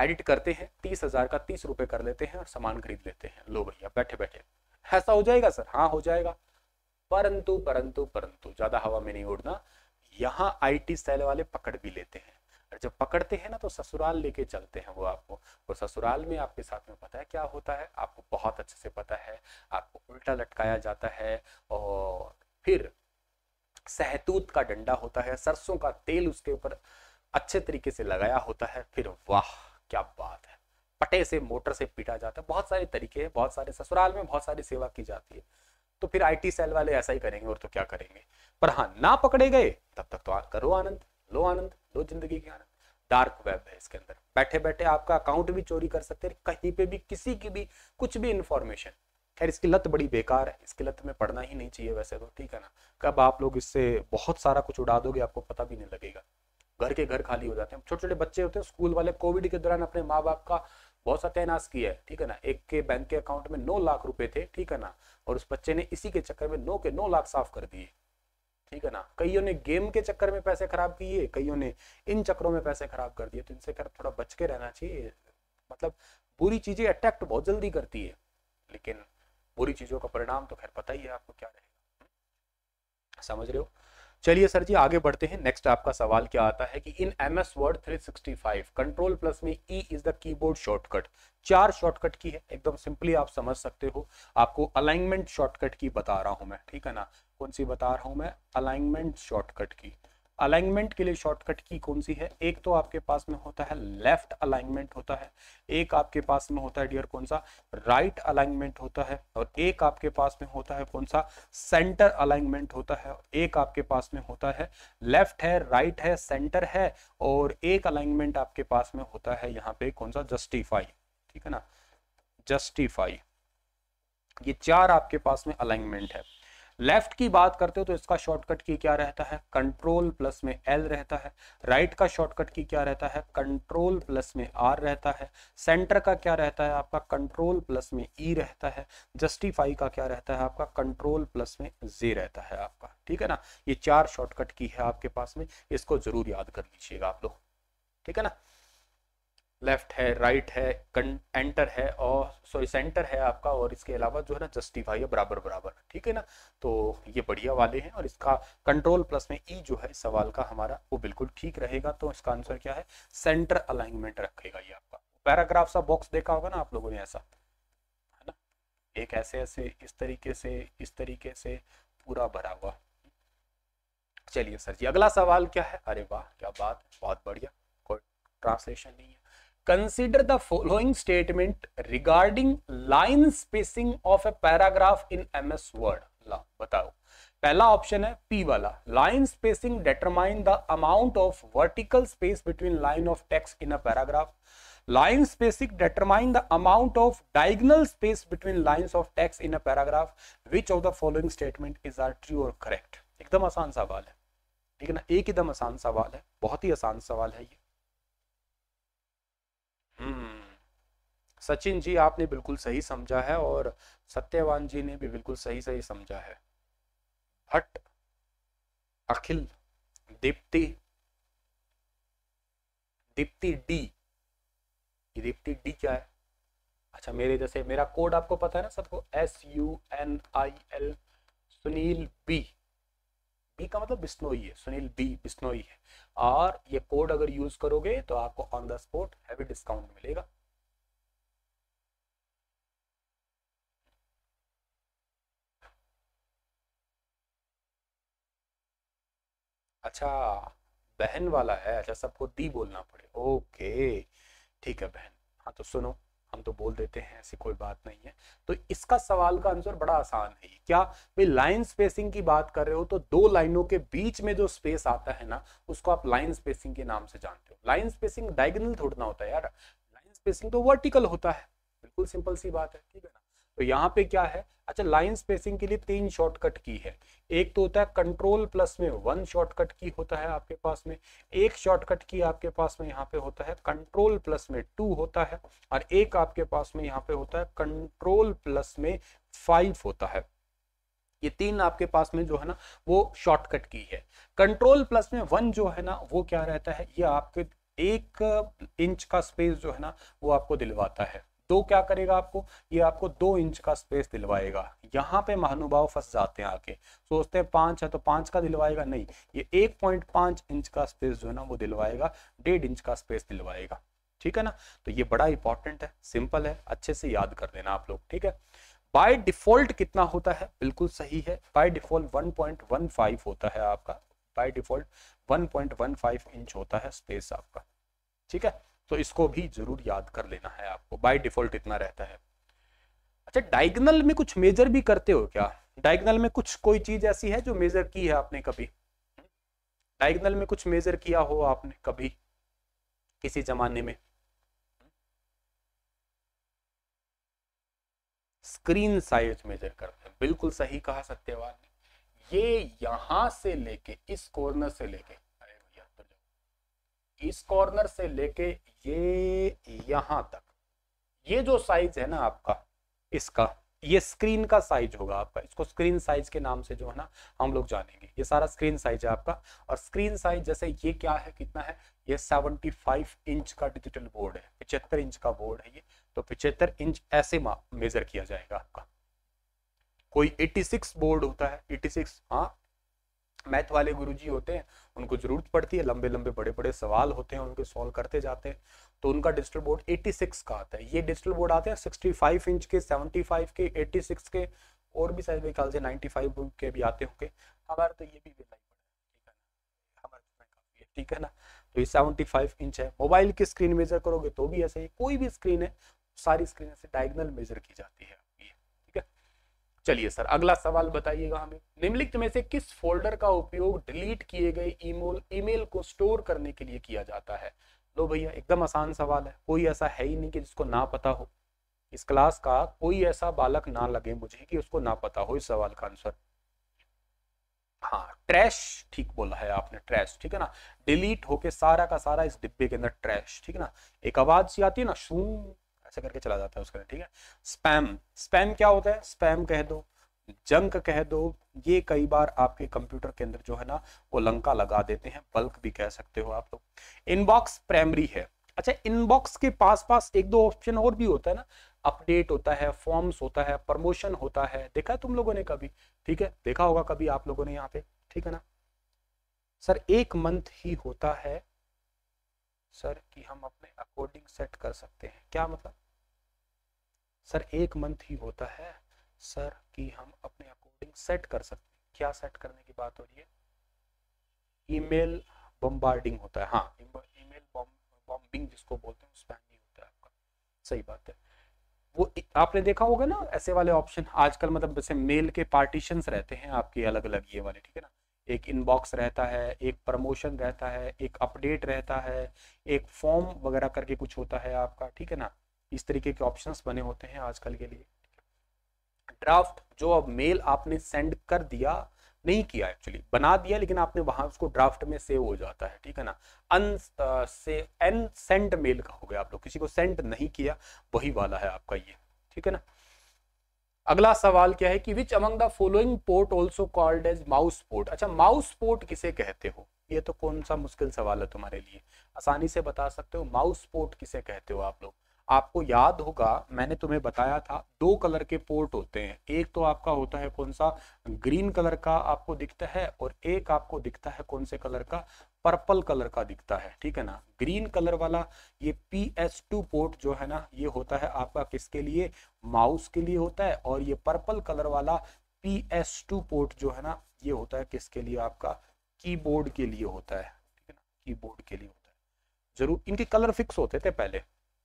एडिट करते हैं तीस हजार का तीस रुपए कर लेते हैं और सामान खरीद लेते हैं लो भैया बैठे बैठे ऐसा हो जाएगा सर हाँ हो जाएगा परंतु परंतु परंतु ज्यादा हवा में नहीं उड़ना यहाँ आईटी सेल वाले पकड़ भी लेते हैं और जब पकड़ते हैं ना तो ससुराल लेके चलते हैं वो आपको और ससुराल में आपके साथ में पता है क्या होता है आपको बहुत अच्छे से पता है आपको उल्टा लटकाया जाता है और फिर सहतूत का डंडा होता है सरसों का तेल उसके ऊपर अच्छे तरीके से लगाया होता है फिर वाह क्या बात है पटे से मोटर से पीटा जाता है बहुत सारे तरीके हैं बहुत सारे ससुराल में बहुत सारी सेवा की जाती है तो फिर आईटी सेल वाले ऐसा ही करेंगे और तो क्या करेंगे पर हाँ ना पकड़े गए तब तक तो करो आनंद लो आनंद लो जिंदगी के आनंद डार्क वेब है इसके अंदर बैठे बैठे आपका अकाउंट भी चोरी कर सकते हैं कहीं पे भी किसी की भी कुछ भी इंफॉर्मेशन खैर इसकी लत बड़ी बेकार है इसकी लत में पढ़ना ही नहीं चाहिए वैसे तो ठीक है ना कब आप लोग इससे बहुत सारा कुछ उड़ा दोगे आपको पता भी नहीं लगेगा घर के घर खाली हो जाते हैं छोटे छोटे बच्चे होते हैं स्कूल वाले कोविड के दौरान अपने माँ बाप का बहुत सा तैनाश किया है ठीक है ना एक के बैंक के अकाउंट में नौ लाख रुपए थे ठीक है ना और उस बच्चे ने इसी के चक्कर में नौ के नौ लाख साफ कर दिए ठीक है ना कईयों ने गेम के चक्कर में पैसे खराब किए कईयों ने इन चक्करों में पैसे खराब कर दिए तो इनसे खैर थोड़ा बच के रहना चाहिए मतलब बुरी चीजें अट्रैक्ट बहुत जल्दी करती है लेकिन बुरी चीजों का परिणाम तो खैर पता ही है आपको क्या रहेगा समझ रहे हो चलिए सर जी आगे बढ़ते हैं नेक्स्ट आपका सवाल क्या आता है कि in M S Word three sixty five control plus में E is the keyboard shortcut चार शॉर्टकट की है एकदम सिंपली आप समझ सकते हो आपको अलाइनमेंट शॉर्टकट की बता रहा हूं मैं ठीक है ना कौन सी बता रहा हूं मैं अलाइनमेंट शॉर्टकट की अलाइनमेंट के लिए शॉर्टकट की कौन सी है एक तो आपके पास में होता है लेफ्ट अलाइनमेंट होता है एक आपके पास में होता है डियर कौन सा राइट right अलाइनमेंट होता है और एक आपके पास में होता है कौन सा सेंटर अलाइनमेंट होता है एक आपके पास में होता है लेफ्ट है राइट right है सेंटर है और एक अलाइनमेंट आपके पास में होता है यहाँ पे कौन सा जस्टिफाई ठीक है ना जस्टिफाई ये चार आपके पास में अलाइनमेंट है लेफ्ट की बात करते हो तो इसका शॉर्टकट की क्या रहता है कंट्रोल प्लस में एल रहता है राइट right का शॉर्टकट की क्या रहता है कंट्रोल प्लस में आर रहता है सेंटर का क्या रहता है आपका कंट्रोल प्लस में ई e रहता है जस्टिफाई का क्या रहता है आपका कंट्रोल प्लस में जे रहता है आपका ठीक है ना ये चार शॉर्टकट की है आपके पास में इसको जरूर याद कर लीजिएगा आप लोग ठीक है ना लेफ्ट है राइट है एंटर है और सॉरी सेंटर है आपका और इसके अलावा जो है ना जस्टिफाई है बराबर बराबर ठीक है ना तो ये बढ़िया वाले हैं और इसका कंट्रोल प्लस में ई e जो है सवाल का हमारा वो बिल्कुल ठीक रहेगा तो इसका आंसर क्या है सेंटर अलाइनमेंट रखेगा ये आपका पैराग्राफ सा बॉक्स देखा होगा ना आप लोगों ने ऐसा है ना एक ऐसे ऐसे इस तरीके से इस तरीके से पूरा भरा हुआ चलिए सर जी अगला सवाल क्या है अरे वाह क्या बात बहुत बढ़िया कोई ट्रांसलेशन नहीं है consider the following statement regarding line spacing of a paragraph in M S Word ला बताओ पहला ऑप्शन है पी वाला line spacing determine the amount of vertical space between line of text in a paragraph line spacing determine the amount of diagonal space between lines of text in a paragraph which of the following statement is are true और correct एकदम आसान सवाल है ठीक है ना एकदम आसान सवाल है बहुत ही आसान सवाल है ये हम्म। सचिन जी आपने बिल्कुल सही समझा है और सत्यवान जी ने भी बिल्कुल सही सही समझा है भट्ट अखिल दीप्ति दीप्ति डी ये दीप्ति डी क्या है अच्छा मेरे जैसे मेरा कोड आपको पता है ना सबको S U N I L Sunil B B का मतलब बिस्नोई है सुनील बी बिस्नोई है और ये कोड अगर यूज करोगे तो आपको on the spot heavy discount मिलेगा अच्छा बहन वाला है अच्छा सबको दी बोलना पड़े ओके ठीक है बहन हाँ तो सुनो हम तो बोल देते हैं ऐसी कोई बात नहीं है तो इसका सवाल का आंसर बड़ा आसान है क्या भाई लाइन स्पेसिंग की बात कर रहे हो तो दो लाइनों के बीच में जो स्पेस आता है ना उसको आप लाइन स्पेसिंग के नाम से जानते हो लाइन स्पेसिंग डायगनल थोड़ा होता है यार लाइन स्पेसिंग तो वर्टिकल होता है बिल्कुल सिंपल सी बात है ठीक है ना तो यहाँ पे क्या है अच्छा लाइन स्पेसिंग के लिए तीन शॉर्टकट की है एक तो होता है कंट्रोल प्लस में वन शॉर्टकट की होता है आपके पास में एक शॉर्टकट की आपके पास में यहाँ पे होता है कंट्रोल प्लस में टू होता है और एक आपके पास में यहाँ पे होता है कंट्रोल प्लस में फाइव होता है ये तीन आपके पास में जो है ना वो शॉर्टकट की है कंट्रोल प्लस में वन जो है ना वो क्या रहता है ये आपके एक इंच का स्पेस जो है ना वो आपको दिलवाता है तो क्या करेगा आपको ये आपको दो इंच का स्पेस दिलवाएगा यहाँ पे महानुभाव फंस जाते हैं आके सोचते हैं पाँच है तो पाँच का दिलवाएगा नहीं ये एक पॉइंट पाँच इंच का स्पेस जो है ना वो दिलवाएगा डेढ़ इंच का स्पेस दिलवाएगा ठीक है ना तो ये बड़ा इंपॉर्टेंट है सिंपल है अच्छे से याद कर देना आप लोग ठीक है बाय डिफॉल्ट कितना होता है बिल्कुल सही है by default one one point five होता है आपका by default one one point five inch होता है स्पेस आपका ठीक है तो इसको भी जरूर याद कर लेना है आपको बाय डिफॉल्ट इतना रहता है अच्छा डायगनल में कुछ मेजर भी करते हो क्या डायगनल में कुछ कोई चीज ऐसी है जो मेजर की है आपने कभी डायगनल में कुछ मेजर किया हो आपने कभी किसी जमाने में स्क्रीन साइज मेजर करते हैं बिल्कुल सही कहा सत्यवाल ने ये यहां से लेके इस कॉर्नर से लेके इस कॉर्नर से लेके ये यहां तक ये जो साइज है ना आपका इसका ये स्क्रीन का साइज होगा आपका इसको स्क्रीन साइज के नाम से जो है ना हम लोग जानेंगे ये सारा स्क्रीन साइज है आपका और स्क्रीन साइज जैसे ये क्या है कितना है ये 75 इंच का डिजिटल बोर्ड है पिछहत्तर इंच का बोर्ड है ये तो पिछहत्तर इंच ऐसे मेजर किया जाएगा आपका कोई 86 बोर्ड होता है 86 सिक्स हाँ मैथ वाले गुरुजी होते हैं उनको जरूरत पड़ती है लंबे लंबे बड़े बड़े सवाल होते हैं उनके सॉल्व करते जाते हैं तो उनका डिजिटल बोर्ड 86 का आता है ये डिजिटल बोर्ड आते हैं 65 इंच के 75 के 86 के और भी साइज मेरे ख्याल से 95 के भी आते होंगे हमारे तो ये भी तो है ठीक है ना तो ये सेवेंटी इंच है मोबाइल की स्क्रीन मेजर करोगे तो भी ऐसे ही कोई भी स्क्रीन है सारी स्क्रीन ऐसे डायगनल मेजर की जाती है चलिए सर अगला सवाल बताइएगा हमें निम्नलिखित में से किस फोल्डर का उपयोग डिलीट किए गए ईमेल ईमेल को स्टोर करने के लिए किया जाता है लो भैया एकदम आसान सवाल है कोई ऐसा है ही नहीं कि जिसको ना पता हो इस क्लास का कोई ऐसा बालक ना लगे मुझे कि उसको ना पता हो इस सवाल का आंसर हाँ ट्रैश ठीक बोला है आपने ट्रैश ठीक है ना डिलीट होके सारा का सारा इस डिब्बे के अंदर ट्रैश ठीक है ना एक आवाज सी आती है ना शून ऐसे करके चला जाता है उसका ठीक है स्पैम स्पैम क्या होता है स्पैम कह दो जंक कह दो ये कई बार आपके कंप्यूटर के अंदर जो है ना वो लंका लगा देते हैं बल्क भी कह सकते हो आप लोग इनबॉक्स प्राइमरी है अच्छा इनबॉक्स के पास पास एक दो ऑप्शन और भी होता है ना अपडेट होता है फॉर्म्स होता है प्रमोशन होता है देखा है तुम लोगों ने कभी ठीक है देखा होगा कभी आप लोगों ने यहाँ पे ठीक है ना सर एक मंथ ही होता है सर कि हम अपने अकॉर्डिंग सेट कर सकते हैं क्या मतलब सर एक मंथ ही होता है सर कि हम अपने अकॉर्डिंग सेट कर सकते हैं क्या सेट करने की बात हो रही है ईमेल बम्बार्डिंग होता है हाँ ईमेल बॉम्बिंग जिसको बोलते हैं स्पैम ही होता है आपका सही बात है वो आपने देखा होगा ना ऐसे वाले ऑप्शन आजकल मतलब जैसे मेल के पार्टीशंस रहते हैं आपके अलग अलग ये वाले ठीक है ना एक इनबॉक्स रहता है एक प्रमोशन रहता है एक अपडेट रहता है एक फॉर्म वगैरह करके कुछ होता है आपका ठीक है ना इस तरीके के ऑप्शंस बने होते हैं आजकल के लिए ड्राफ्ट जो अब मेल आपने सेंड कर दिया नहीं किया एक्चुअली बना दिया लेकिन आपने वहां उसको ड्राफ्ट में सेव हो जाता है ठीक है ना अन uh, से एन सेंड मेल का हो गया आप लोग किसी को सेंड नहीं किया वही वाला है आपका ये ठीक है ना अगला सवाल क्या है कि which among the following port also called as mouse port अच्छा माउस पोर्ट किसे कहते हो ये तो कौन सा मुश्किल सवाल है तुम्हारे लिए आसानी से बता सकते हो माउस पोर्ट किसे कहते हो आप लोग आपको याद होगा मैंने तुम्हें बताया था दो कलर के पोर्ट होते हैं एक तो आपका होता है कौन सा ग्रीन कलर का आपको दिखता है और एक आपको दिखता है कौन से कलर का पर्पल कलर का दिखता है ठीक है ना ग्रीन कलर वाला ये पी एस टू पोर्ट जो है ना ये होता है आपका किसके लिए माउस के लिए होता है और ये पर्पल कलर वाला पी एस टू पोर्ट जो है ना ये होता है किसके लिए आपका कीबोर्ड के लिए होता है ठीक है ना कीबोर्ड के लिए होता है जरूर इनके कलर फिक्स होते थे पहले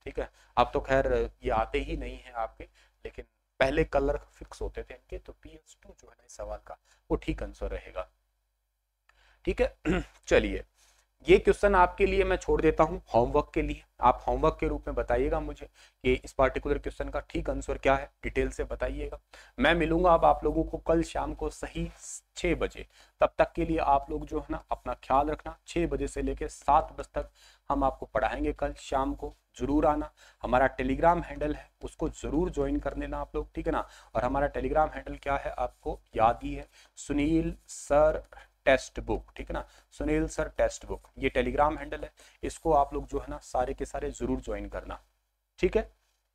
ठीक है आप तो खैर ये आते ही नहीं है आपके लेकिन पहले कलर फिक्स होते थे इनके तो पी एस टू जो है ना इस सवाल का वो ठीक आंसर रहेगा ठीक है चलिए ये क्वेश्चन आपके लिए मैं छोड़ देता हूँ होमवर्क के लिए आप होमवर्क के रूप में बताइएगा मुझे कि इस पार्टिकुलर क्वेश्चन का ठीक आंसर क्या है डिटेल से बताइएगा मैं मिलूंगा अब आप लोगों को कल शाम को सही छः बजे तब तक के लिए आप लोग जो है ना अपना ख्याल रखना छः बजे से लेकर सात बजे तक हम आपको पढ़ाएंगे कल शाम को जरूर आना हमारा टेलीग्राम हैंडल है उसको जरूर ज्वाइन कर लेना आप लोग ठीक है ना और हमारा टेलीग्राम हैंडल क्या है आपको याद ही है सुनील सर टेस्ट बुक ठीक है ना सुनील सर टेस्ट बुक ये टेलीग्राम हैंडल है इसको आप लोग जो है ना सारे के सारे जरूर ज्वाइन करना ठीक है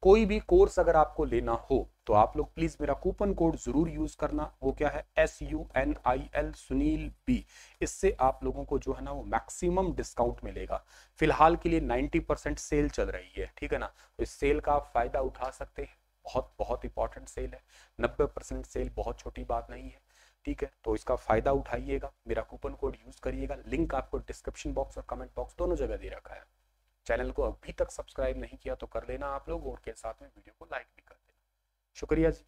कोई भी कोर्स अगर आपको लेना हो तो आप लोग प्लीज मेरा कूपन कोड जरूर यूज करना वो क्या है S U N I L Sunil B इससे आप लोगों को जो है ना वो मैक्सिमम डिस्काउंट मिलेगा फिलहाल के लिए 90 परसेंट सेल चल रही है ठीक है ना तो इस सेल का आप फायदा उठा सकते हैं बहुत बहुत इंपॉर्टेंट सेल है नब्बे परसेंट सेल बहुत छोटी बात नहीं है ठीक है तो इसका फायदा उठाइएगा मेरा कूपन कोड यूज करिएगा लिंक आपको डिस्क्रिप्शन बॉक्स और कमेंट बॉक्स दोनों जगह दे रखा है चैनल को अभी तक सब्सक्राइब नहीं किया तो कर लेना आप लोग और के साथ में वीडियो को लाइक भी कर देना शुक्रिया जी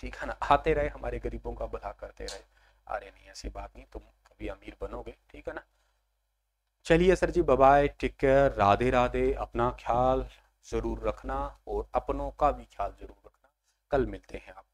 ठीक है ना आते रहे हमारे गरीबों का भला करते रहे अरे नहीं ऐसी बात नहीं तुम कभी अमीर बनोगे ठीक है ना चलिए sir ji bye bye take care Radhe Radhe अपना ख्याल जरूर रखना और अपनों का भी ख्याल जरूर रखना कल मिलते हैं आप